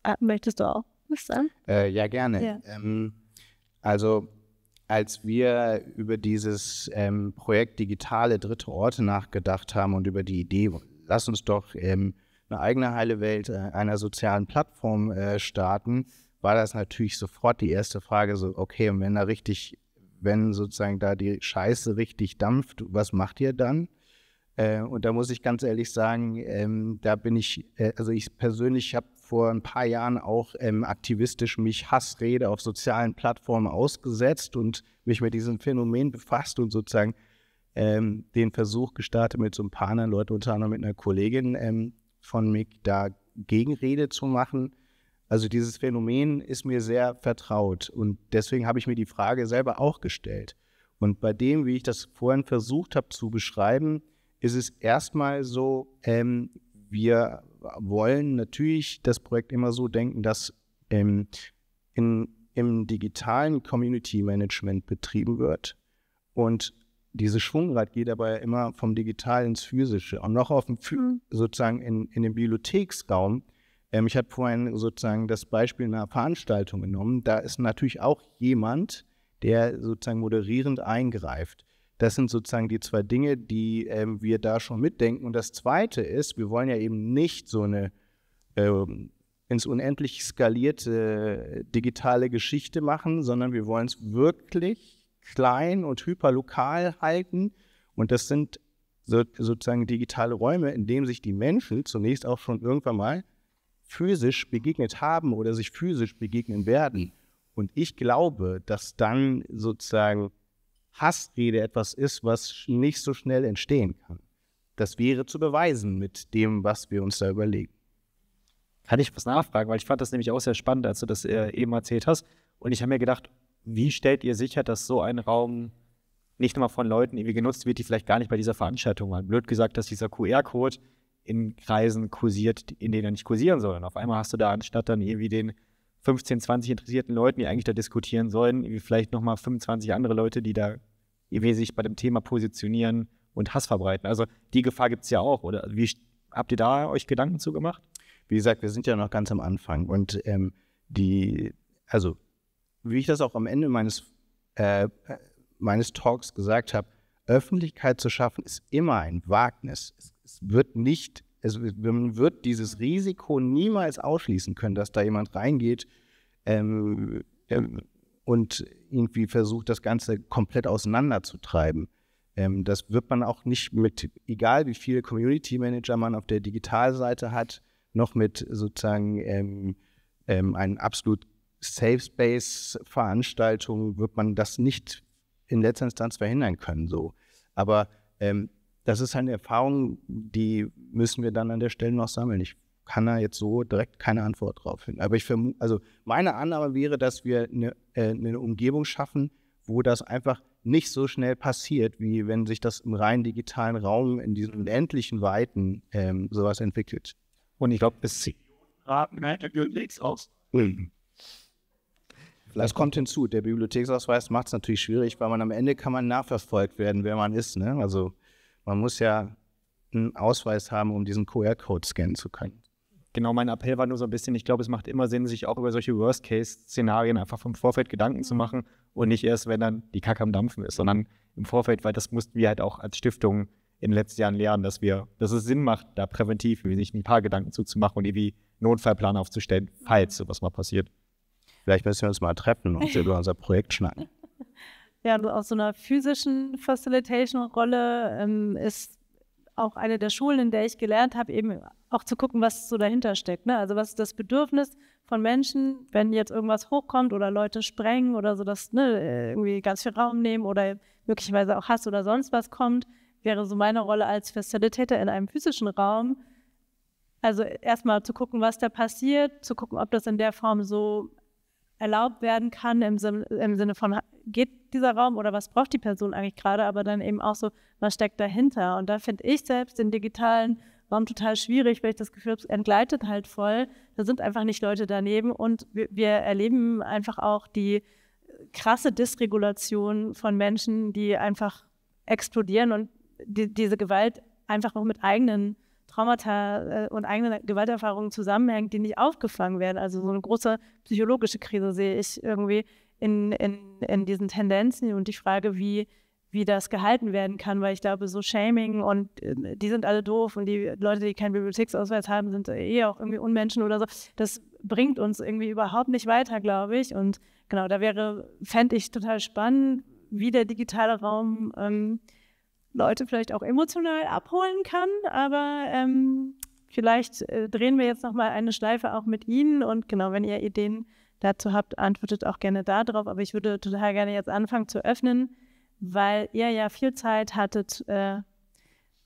Uh, möchtest du auch was sagen? Äh, ja, gerne. Yeah. Ähm, also als wir über dieses ähm, Projekt Digitale Dritte Orte nachgedacht haben und über die Idee, lass uns doch ähm, eine eigene heile Welt äh, einer sozialen Plattform äh, starten, war das natürlich sofort die erste Frage, so, okay, und wenn da richtig, wenn sozusagen da die Scheiße richtig dampft, was macht ihr dann? Äh, und da muss ich ganz ehrlich sagen, ähm, da bin ich, äh, also ich persönlich habe vor ein paar Jahren auch ähm, aktivistisch mich Hassrede auf sozialen Plattformen ausgesetzt und mich mit diesem Phänomen befasst und sozusagen ähm, den Versuch gestartet, mit so ein paar anderen Leuten, unter anderem mit einer Kollegin ähm, von mir, da Gegenrede zu machen. Also dieses Phänomen ist mir sehr vertraut und deswegen habe ich mir die Frage selber auch gestellt. Und bei dem, wie ich das vorhin versucht habe zu beschreiben, ist es erstmal so, ähm, wir wollen natürlich das Projekt immer so denken, dass ähm, in, im digitalen Community Management betrieben wird. Und dieses Schwungrad geht dabei immer vom Digital ins Physische und noch auf dem mhm. sozusagen in, in den Bibliotheksraum. Ähm, ich hatte vorhin sozusagen das Beispiel einer Veranstaltung genommen. Da ist natürlich auch jemand, der sozusagen moderierend eingreift. Das sind sozusagen die zwei Dinge, die ähm, wir da schon mitdenken. Und das Zweite ist, wir wollen ja eben nicht so eine ähm, ins Unendlich skalierte äh, digitale Geschichte machen, sondern wir wollen es wirklich klein und hyperlokal halten. Und das sind so, sozusagen digitale Räume, in denen sich die Menschen zunächst auch schon irgendwann mal physisch begegnet haben oder sich physisch begegnen werden. Und ich glaube, dass dann sozusagen Hassrede etwas ist, was nicht so schnell entstehen kann. Das wäre zu beweisen mit dem, was wir uns da überlegen. Kann ich was nachfragen, weil ich fand das nämlich auch sehr spannend, als du das äh, eben erzählt hast. Und ich habe mir gedacht, wie stellt ihr sicher, dass so ein Raum nicht nur von Leuten irgendwie genutzt wird, die vielleicht gar nicht bei dieser Veranstaltung waren? Blöd gesagt, dass dieser QR-Code in Kreisen kursiert, in denen er nicht kursieren soll. Und auf einmal hast du da anstatt dann irgendwie den 15, 20 interessierten Leuten, die eigentlich da diskutieren sollen, wie vielleicht nochmal 25 andere Leute, die da sich bei dem Thema positionieren und Hass verbreiten. Also die Gefahr gibt es ja auch, oder? Wie habt ihr da euch Gedanken zu gemacht? Wie gesagt, wir sind ja noch ganz am Anfang und ähm, die, also wie ich das auch am Ende meines, äh, meines Talks gesagt habe, Öffentlichkeit zu schaffen ist immer ein Wagnis. Es, es wird nicht es, man wird dieses Risiko niemals ausschließen können, dass da jemand reingeht ähm, ähm, und irgendwie versucht, das Ganze komplett auseinanderzutreiben. Ähm, das wird man auch nicht mit, egal wie viele Community Manager man auf der Digitalseite hat, noch mit sozusagen ähm, ähm, einem absolut Safe Space Veranstaltung wird man das nicht in letzter Instanz verhindern können. So, aber ähm, das ist halt eine Erfahrung, die müssen wir dann an der Stelle noch sammeln. Ich kann da jetzt so direkt keine Antwort drauf finden. Aber ich vermute, also meine Annahme wäre, dass wir eine, äh, eine Umgebung schaffen, wo das einfach nicht so schnell passiert, wie wenn sich das im rein digitalen Raum in diesen unendlichen Weiten ähm, sowas entwickelt. Und ich glaube, es Bibliotheksausweis. Das kommt hinzu. Der Bibliotheksausweis macht es natürlich schwierig, weil man am Ende kann man nachverfolgt werden, wer man ist. Ne? Also man muss ja einen Ausweis haben, um diesen QR-Code scannen zu können. Genau, mein Appell war nur so ein bisschen, ich glaube, es macht immer Sinn, sich auch über solche Worst-Case-Szenarien einfach vom Vorfeld Gedanken zu machen und nicht erst, wenn dann die Kacke am Dampfen ist, sondern im Vorfeld, weil das mussten wir halt auch als Stiftung in den letzten Jahren lernen, dass wir, dass es Sinn macht, da präventiv sich ein paar Gedanken zuzumachen und irgendwie Notfallplan aufzustellen, falls sowas mal passiert. Vielleicht müssen wir uns mal treffen und über unser Projekt schnacken. ja, aus so einer physischen Facilitation-Rolle ähm, ist auch eine der Schulen, in der ich gelernt habe, eben auch zu gucken, was so dahinter steckt. Ne? Also was ist das Bedürfnis von Menschen, wenn jetzt irgendwas hochkommt oder Leute sprengen oder so, dass ne, irgendwie ganz viel Raum nehmen oder möglicherweise auch Hass oder sonst was kommt, wäre so meine Rolle als Facilitator in einem physischen Raum. Also erstmal zu gucken, was da passiert, zu gucken, ob das in der Form so erlaubt werden kann im, im Sinne von, geht dieser Raum oder was braucht die Person eigentlich gerade, aber dann eben auch so, was steckt dahinter. Und da finde ich selbst den digitalen Raum total schwierig, weil ich das Gefühl habe, es entgleitet halt voll. Da sind einfach nicht Leute daneben und wir, wir, erleben einfach auch die krasse Dysregulation von Menschen, die einfach explodieren und die, diese Gewalt einfach auch mit eigenen Traumata äh, und eigenen Gewalterfahrungen zusammenhängt, die nicht aufgefangen werden. Also so eine große psychologische Krise sehe ich irgendwie in, in, in diesen Tendenzen und die Frage, wie, wie das gehalten werden kann, weil ich glaube, so Shaming und äh, die sind alle doof und die Leute, die keinen Bibliotheksausweis haben, sind eh auch irgendwie Unmenschen oder so. Das bringt uns irgendwie überhaupt nicht weiter, glaube ich. Und genau, da wäre, fände ich total spannend, wie der digitale Raum ähm, Leute vielleicht auch emotional abholen kann. Aber ähm, vielleicht äh, drehen wir jetzt nochmal eine Schleife auch mit Ihnen. Und genau, wenn ihr Ideen dazu habt, antwortet auch gerne darauf. Aber ich würde total gerne jetzt anfangen zu öffnen, weil ihr ja viel Zeit hattet, äh,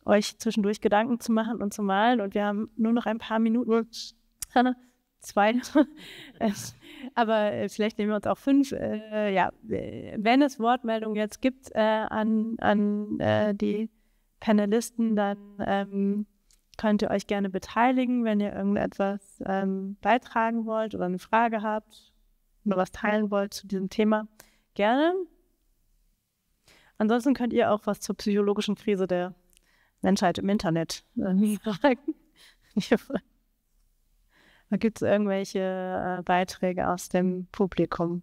euch zwischendurch Gedanken zu machen und zu malen. Und wir haben nur noch ein paar Minuten. Hanna? zwei, äh, aber äh, vielleicht nehmen wir uns auch fünf. Äh, ja, äh, wenn es Wortmeldungen jetzt gibt äh, an, an äh, die Panelisten, dann ähm, könnt ihr euch gerne beteiligen, wenn ihr irgendetwas ähm, beitragen wollt oder eine Frage habt oder was teilen wollt zu diesem Thema. Gerne. Ansonsten könnt ihr auch was zur psychologischen Krise der Menschheit im Internet fragen. Da gibt es irgendwelche äh, Beiträge aus dem Publikum.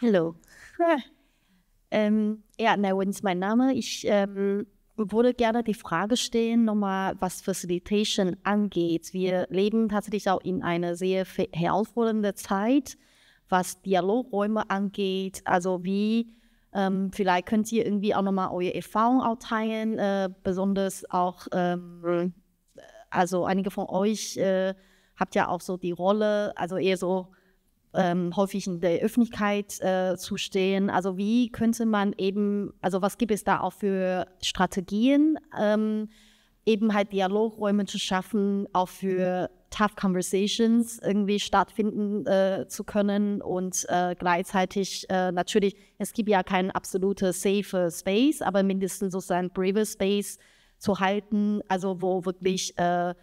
Hallo. Ja. Ähm, ja, Nerwin ist mein Name. Ich ähm, würde gerne die Frage stellen, nochmal, was Facilitation angeht. Wir leben tatsächlich auch in einer sehr herausfordernden Zeit, was Dialogräume angeht. Also wie ähm, vielleicht könnt ihr irgendwie auch nochmal eure Erfahrung auch teilen, äh, besonders auch, ähm, äh, also einige von euch äh, habt ja auch so die Rolle, also eher so ähm, häufig in der Öffentlichkeit äh, zu stehen. Also wie könnte man eben, also was gibt es da auch für Strategien, ähm, eben halt Dialogräume zu schaffen, auch für tough conversations irgendwie stattfinden äh, zu können und äh, gleichzeitig äh, natürlich, es gibt ja kein absolutes safe Space, aber mindestens so sozusagen private Space zu halten, also wo wirklich äh,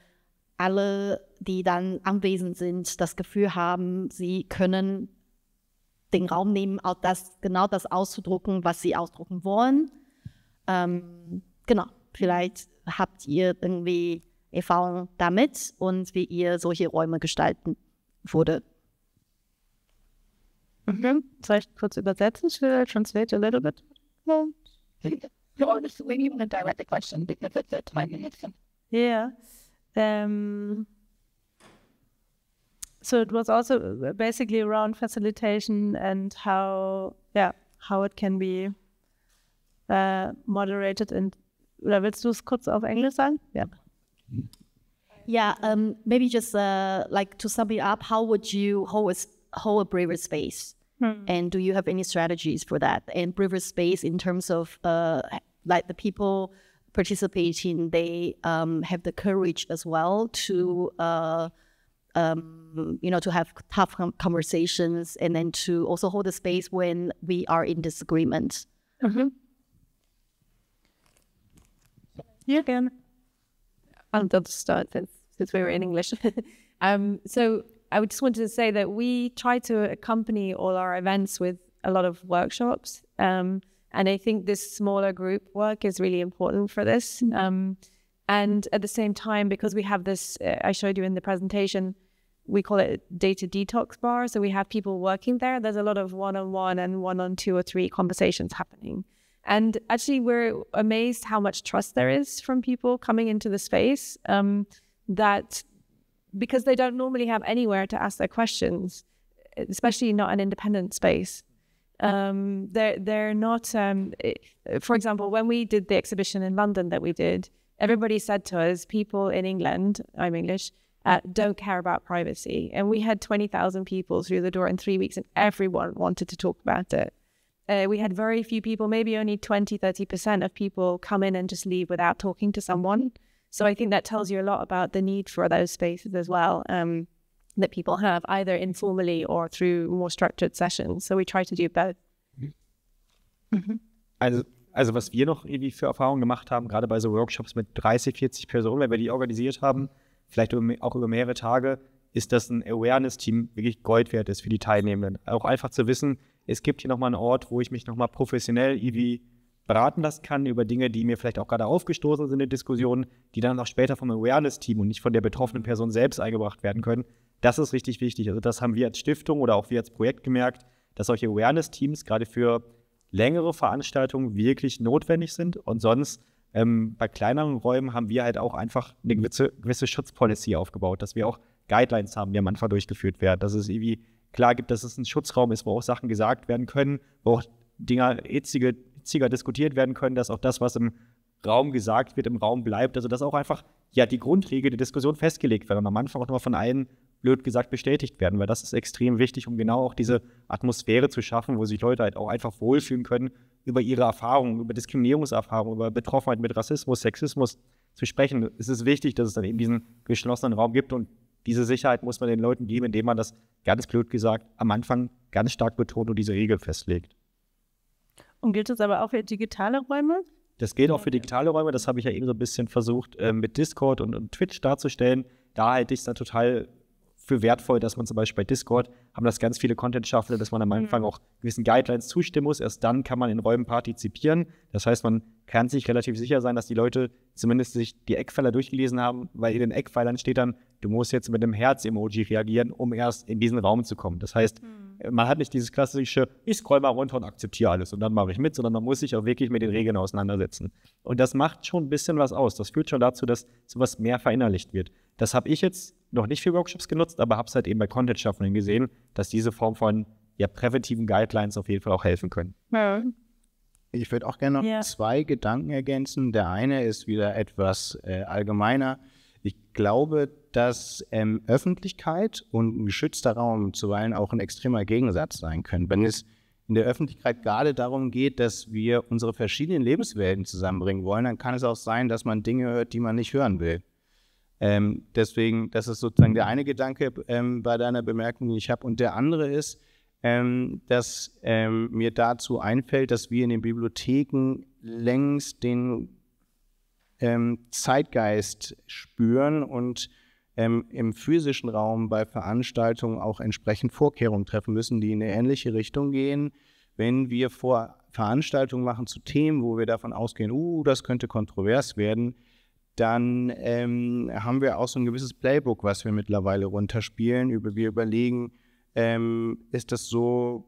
alle, die dann anwesend sind, das Gefühl haben, sie können den Raum nehmen, auch das, genau das auszudrucken, was sie ausdrucken wollen. Ähm, genau, vielleicht habt ihr irgendwie e.V. damit und wie ihr solche Räume gestalten würdet. Mhm. Soll ich kurz übersetzen? Should I translate a little bit? No. No, we even a direct question because it's a time minutes. Yeah. Um, so it was also basically around facilitation and how, yeah, how it can be uh, moderated and. Oder willst du es kurz auf Englisch sagen? Ja. Yeah. Yeah, um, maybe just uh, like to sum it up, how would you hold a, hold a braver space? Hmm. And do you have any strategies for that? And braver space in terms of uh, like the people participating, they um, have the courage as well to, uh, um, you know, to have tough conversations and then to also hold a space when we are in disagreement. Mm -hmm. You yeah, can. I'll just start since since we were in English. um, so I just wanted to say that we try to accompany all our events with a lot of workshops, um, and I think this smaller group work is really important for this. Mm-hmm. Um, and at the same time, because we have this, uh, I showed you in the presentation, we call it data detox bar. So we have people working there. There's a lot of one -on -one and one-on-two or three conversations happening. And actually, we're amazed how much trust there is from people coming into the space um, that because they don't normally have anywhere to ask their questions, especially not an independent space. Um, they're, they're not, um, eh, for example, when we did the exhibition in London that we did, everybody said to us, people in England, I'm English, uh, don't care about privacy. And we had 20,000 people through the door in three weeks, and everyone wanted to talk about it uh, we had very few people, maybe only 20, 30% of people come in and just leave without talking to someone. So I think that tells you a lot about the need for those spaces as well um, that people have, either informally or through more structured sessions. So we try to do both. Mhm. Mhm. Also, also was wir noch irgendwie für Erfahrungen gemacht haben, gerade bei so Workshops mit 30, 40 Personen, wenn wir die organisiert haben, vielleicht auch über mehrere Tage, ist, dass ein Awareness-Team wirklich Gold wert ist für die Teilnehmenden. Auch einfach zu wissen, es gibt hier nochmal einen Ort, wo ich mich nochmal professionell irgendwie beraten lassen kann über Dinge, die mir vielleicht auch gerade aufgestoßen sind in Diskussionen, die dann auch später vom Awareness-Team und nicht von der betroffenen Person selbst eingebracht werden können. Das ist richtig wichtig. Also das haben wir als Stiftung oder auch wir als Projekt gemerkt, dass solche Awareness-Teams gerade für längere Veranstaltungen wirklich notwendig sind. Und sonst ähm, bei kleineren Räumen haben wir halt auch einfach eine gewisse, gewisse Schutzpolicy aufgebaut, dass wir auch Guidelines haben, die am Anfang durchgeführt werden. Das ist irgendwie klar gibt, dass es ein Schutzraum ist, wo auch Sachen gesagt werden können, wo auch Dinge hitzige, hitziger diskutiert werden können, dass auch das, was im Raum gesagt wird, im Raum bleibt. Also dass auch einfach ja die Grundregel der Diskussion festgelegt werden und am Anfang auch nochmal von allen blöd gesagt bestätigt werden, weil das ist extrem wichtig, um genau auch diese Atmosphäre zu schaffen, wo sich Leute halt auch einfach wohlfühlen können, über ihre Erfahrungen, über Diskriminierungserfahrungen, über Betroffenheit mit Rassismus, Sexismus zu sprechen. Es ist wichtig, dass es dann eben diesen geschlossenen Raum gibt und diese Sicherheit muss man den Leuten geben, indem man das ganz blöd gesagt am Anfang ganz stark betont und diese Regel festlegt. Und gilt das aber auch für digitale Räume? Das gilt auch für digitale Räume. Das habe ich ja eben so ein bisschen versucht, äh, mit Discord und, Twitch darzustellen. Da halte ich es dann total für wertvoll, dass man zum Beispiel bei Discord haben das ganz viele Content-Schaffende, dass man am mhm. Anfang auch gewissen Guidelines zustimmen muss. Erst dann kann man in Räumen partizipieren. Das heißt, man kann sich relativ sicher sein, dass die Leute zumindest sich die Eckpfeiler durchgelesen haben, weil in den Eckpfeilern steht dann, du musst jetzt mit einem Herz-Emoji reagieren, um erst in diesen Raum zu kommen. Das heißt, mhm. man hat nicht dieses klassische, ich scroll mal runter und akzeptiere alles und dann mache ich mit, sondern man muss sich auch wirklich mit den Regeln auseinandersetzen. Und das macht schon ein bisschen was aus. Das führt schon dazu, dass sowas mehr verinnerlicht wird. Das habe ich jetzt noch nicht für Workshops genutzt, aber habe es halt eben bei Content-Schaffenden gesehen, dass diese Form von ja, präventiven Guidelines auf jeden Fall auch helfen können. Ja. Ich würde auch gerne noch yeah. zwei Gedanken ergänzen. Der eine ist wieder etwas äh, allgemeiner. Ich glaube, dass ähm, Öffentlichkeit und ein geschützter Raum zuweilen auch ein extremer Gegensatz sein können. Wenn es in der Öffentlichkeit gerade darum geht, dass wir unsere verschiedenen Lebenswelten zusammenbringen wollen, dann kann es auch sein, dass man Dinge hört, die man nicht hören will. Ähm, deswegen, das ist sozusagen der eine Gedanke ähm, bei deiner Bemerkung, die ich habe. Und der andere ist, ähm, dass ähm, mir dazu einfällt, dass wir in den Bibliotheken längst den ähm, Zeitgeist spüren und ähm, im physischen Raum bei Veranstaltungen auch entsprechend Vorkehrungen treffen müssen, die in eine ähnliche Richtung gehen. Wenn wir vor Veranstaltungen machen zu Themen, wo wir davon ausgehen, uh, das könnte kontrovers werden, dann ähm, haben wir auch so ein gewisses Playbook, was wir mittlerweile runterspielen. Über, wir überlegen, ähm, ist das so,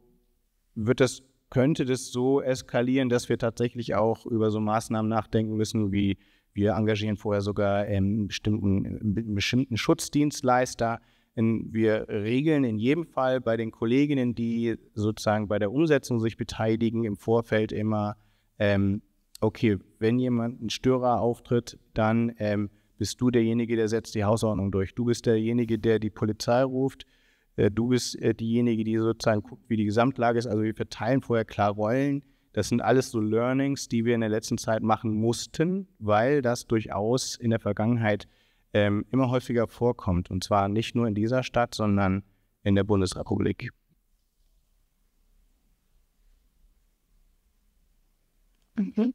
wird das, könnte das so eskalieren, dass wir tatsächlich auch über so Maßnahmen nachdenken müssen wie wir engagieren vorher sogar ähm, einen bestimmten, einen bestimmten Schutzdienstleister. Ähm, wir regeln in jedem Fall bei den Kolleginnen, die sozusagen bei der Umsetzung sich beteiligen, im Vorfeld immer, ähm, okay, wenn jemand ein Störer auftritt, dann ähm, bist du derjenige, der setzt die Hausordnung durch. Du bist derjenige, der die Polizei ruft. Äh, du bist äh, diejenige, die sozusagen guckt, wie die Gesamtlage ist. Also wir verteilen vorher klar Rollen das sind alles so Learnings, die wir in der letzten Zeit machen mussten, weil das durchaus in der Vergangenheit ähm, immer häufiger vorkommt. Und zwar nicht nur in dieser Stadt, sondern in der Bundesrepublik. Mhm.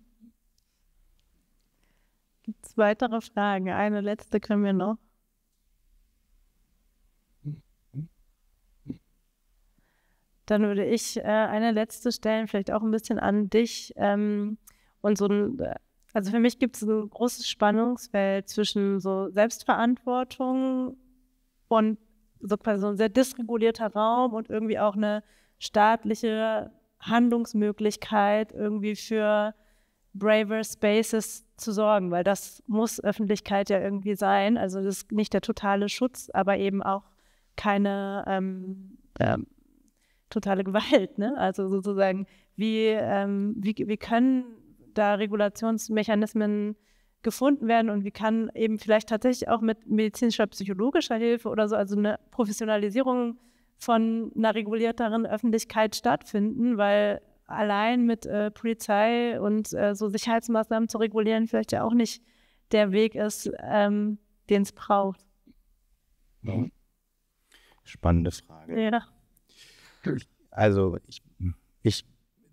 Gibt es weitere Fragen? Eine letzte können wir noch. dann würde ich äh, eine letzte stellen, vielleicht auch ein bisschen an dich. Ähm, und so ein, äh, also für mich gibt es ein großes Spannungsfeld zwischen so Selbstverantwortung und so quasi so ein sehr dysregulierter Raum und irgendwie auch eine staatliche Handlungsmöglichkeit irgendwie für braver Spaces zu sorgen, weil das muss Öffentlichkeit ja irgendwie sein. Also das ist nicht der totale Schutz, aber eben auch keine ähm, ähm, totale Gewalt. Ne? Also sozusagen, wie, ähm, wie, wie können da Regulationsmechanismen gefunden werden und wie kann eben vielleicht tatsächlich auch mit medizinischer, psychologischer Hilfe oder so, also eine Professionalisierung von einer regulierteren Öffentlichkeit stattfinden, weil allein mit äh, Polizei und äh, so Sicherheitsmaßnahmen zu regulieren vielleicht ja auch nicht der Weg ist, ähm, den es braucht. Spannende Frage. Ja also ich, ich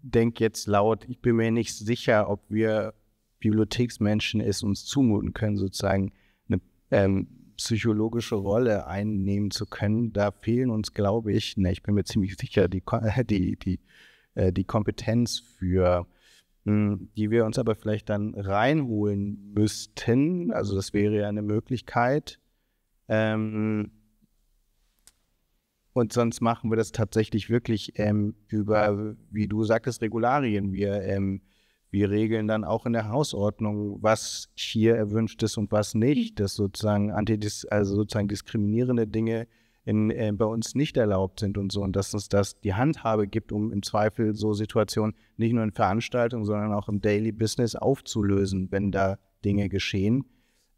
denke jetzt laut, ich bin mir nicht sicher, ob wir Bibliotheksmenschen es uns zumuten können, sozusagen eine ähm, psychologische Rolle einnehmen zu können. Da fehlen uns, glaube ich, ne, ich bin mir ziemlich sicher, die, die, die, äh, die Kompetenz für, hm, die wir uns aber vielleicht dann reinholen müssten. Also das wäre ja eine Möglichkeit. Ähm, und sonst machen wir das tatsächlich wirklich ähm, über, wie du sagtest, Regularien. Wir, ähm, wir regeln dann auch in der Hausordnung, was hier erwünscht ist und was nicht, mhm. dass sozusagen, antidis also sozusagen diskriminierende Dinge in, äh, bei uns nicht erlaubt sind und so. Und dass uns das die Handhabe gibt, um im Zweifel so Situationen nicht nur in Veranstaltungen, sondern auch im Daily Business aufzulösen, wenn da Dinge geschehen.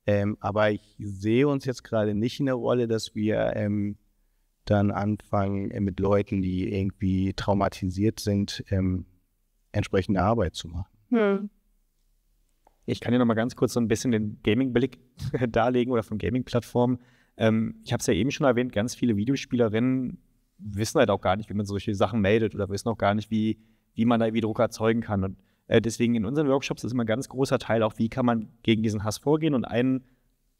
Ähm, aber ich sehe uns jetzt gerade nicht in der Rolle, dass wir ähm, dann anfangen, äh, mit Leuten, die irgendwie traumatisiert sind, ähm, entsprechende Arbeit zu machen. Ja. Hm. Ich kann dir noch mal ganz kurz so ein bisschen den Gaming-Blick darlegen oder von Gaming-Plattformen. Ähm, ich habe es ja eben schon erwähnt, ganz viele Videospielerinnen wissen halt auch gar nicht, wie man solche Sachen meldet oder wissen auch gar nicht, wie, wie man da irgendwie Druck erzeugen kann. Und äh, deswegen in unseren Workshops ist immer ein ganz großer Teil auch, wie kann man gegen diesen Hass vorgehen. Und ein,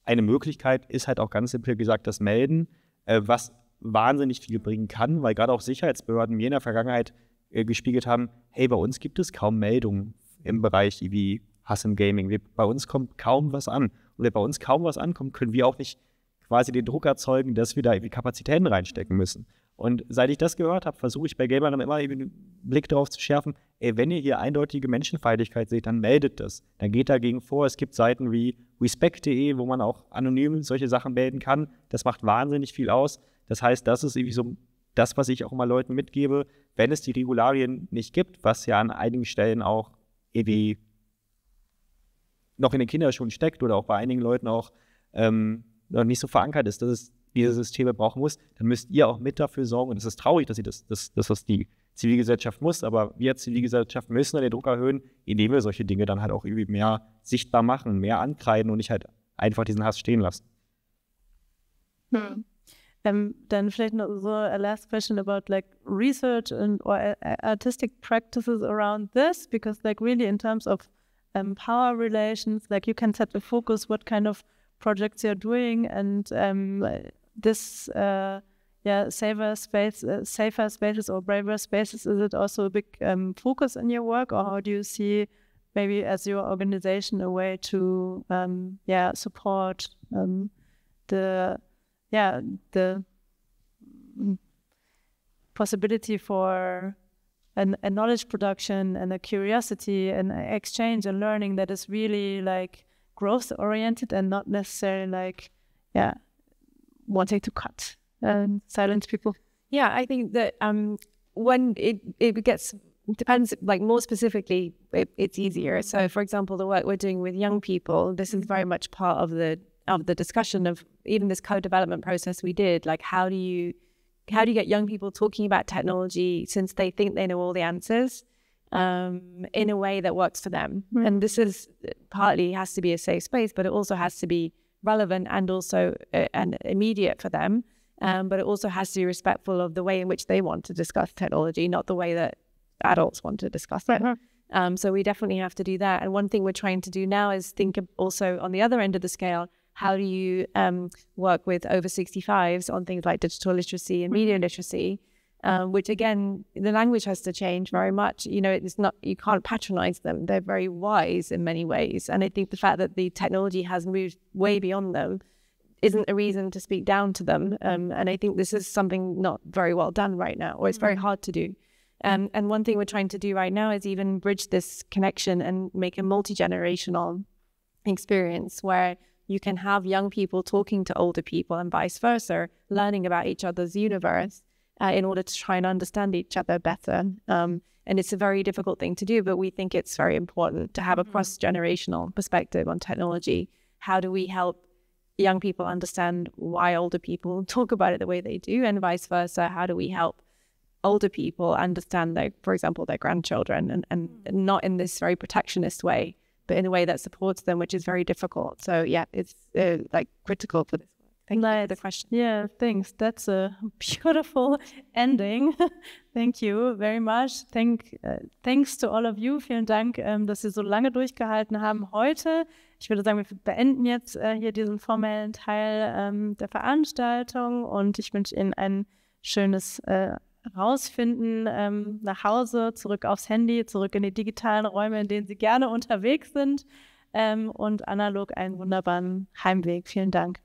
eine Möglichkeit ist halt auch ganz simpel gesagt das Melden, äh, was wahnsinnig viel bringen kann, weil gerade auch Sicherheitsbehörden mir in der Vergangenheit äh, gespiegelt haben, hey, bei uns gibt es kaum Meldungen im Bereich wie Hass im Gaming. Wir, bei uns kommt kaum was an. Und wenn bei uns kaum was ankommt, können wir auch nicht quasi den Druck erzeugen, dass wir da irgendwie Kapazitäten reinstecken müssen. Und seit ich das gehört habe, versuche ich bei Gamern immer eben den Blick darauf zu schärfen, ey, wenn ihr hier eindeutige Menschenfeindlichkeit seht, dann meldet das. Dann geht dagegen vor. Es gibt Seiten wie respect.de, wo man auch anonym solche Sachen melden kann. Das macht wahnsinnig viel aus. Das heißt, das ist irgendwie so das, was ich auch immer Leuten mitgebe, wenn es die Regularien nicht gibt, was ja an einigen Stellen auch irgendwie noch in den Kinderschuhen steckt oder auch bei einigen Leuten auch ähm, noch nicht so verankert ist, dass es diese Systeme brauchen muss, dann müsst ihr auch mit dafür sorgen. Und es ist traurig, dass, ihr das, dass, dass das die Zivilgesellschaft muss, aber wir als Zivilgesellschaft müssen den Druck erhöhen, indem wir solche Dinge dann halt auch irgendwie mehr sichtbar machen, mehr ankreiden und nicht halt einfach diesen Hass stehen lassen. Hm. Um, then vielleicht noch so a last question about like research and or artistic practices around this, because like really in terms of um, power relations, like you can set the focus what kind of projects you're doing and um, this uh, yeah safer space uh, safer spaces or braver spaces is it also a big um, focus in your work or how do you see maybe as your organization a way to um, yeah support um, the yeah the mm, possibility for an, a knowledge production and a curiosity and exchange and learning that is really like growth oriented and not necessarily like yeah wanting to cut and silence people yeah i think that um when it it gets depends like more specifically it, it's easier so for example the work we're doing with young people this is mm-hmm. very much part of the of the discussion of even this co-development process we did like how do you how do you get young people talking about technology since they think they know all the answers um, in a way that works for them right. and this is partly has to be a safe space but it also has to be relevant and also uh, and immediate for them um, but it also has to be respectful of the way in which they want to discuss technology not the way that adults want to discuss it uh-huh. um, so we definitely have to do that and one thing we're trying to do now is think also on the other end of the scale how do you um, work with over 65s on things like digital literacy and media mm-hmm. literacy? Um, which again, the language has to change very much. You know, it's not you can't patronize them. They're very wise in many ways, and I think the fact that the technology has moved way beyond them isn't a reason to speak down to them. Um, and I think this is something not very well done right now, or it's very mm-hmm. hard to do. Um, and one thing we're trying to do right now is even bridge this connection and make a multi generational experience where you can have young people talking to older people and vice versa, learning about each other's universe uh, in order to try and understand each other better. Um, and it's a very difficult thing to do, but we think it's very important to have a mm-hmm. cross generational perspective on technology. How do we help young people understand why older people talk about it the way they do, and vice versa? How do we help older people understand their, for example, their grandchildren and, and mm. not in this very protectionist way? but in a way that supports them, which is very difficult. So yeah, it's uh, like critical for this. Thank nice. you for the question. Yeah, thanks. That's a beautiful ending. Thank you very much. Thank, uh, thanks to all of you. Vielen Dank, ähm, dass Sie so lange durchgehalten haben heute. Ich würde sagen, wir beenden jetzt äh, hier diesen formellen Teil ähm, der Veranstaltung und ich wünsche Ihnen ein schönes äh, rausfinden, ähm, nach Hause, zurück aufs Handy, zurück in die digitalen Räume, in denen sie gerne unterwegs sind ähm, und analog einen wunderbaren Heimweg. Vielen Dank.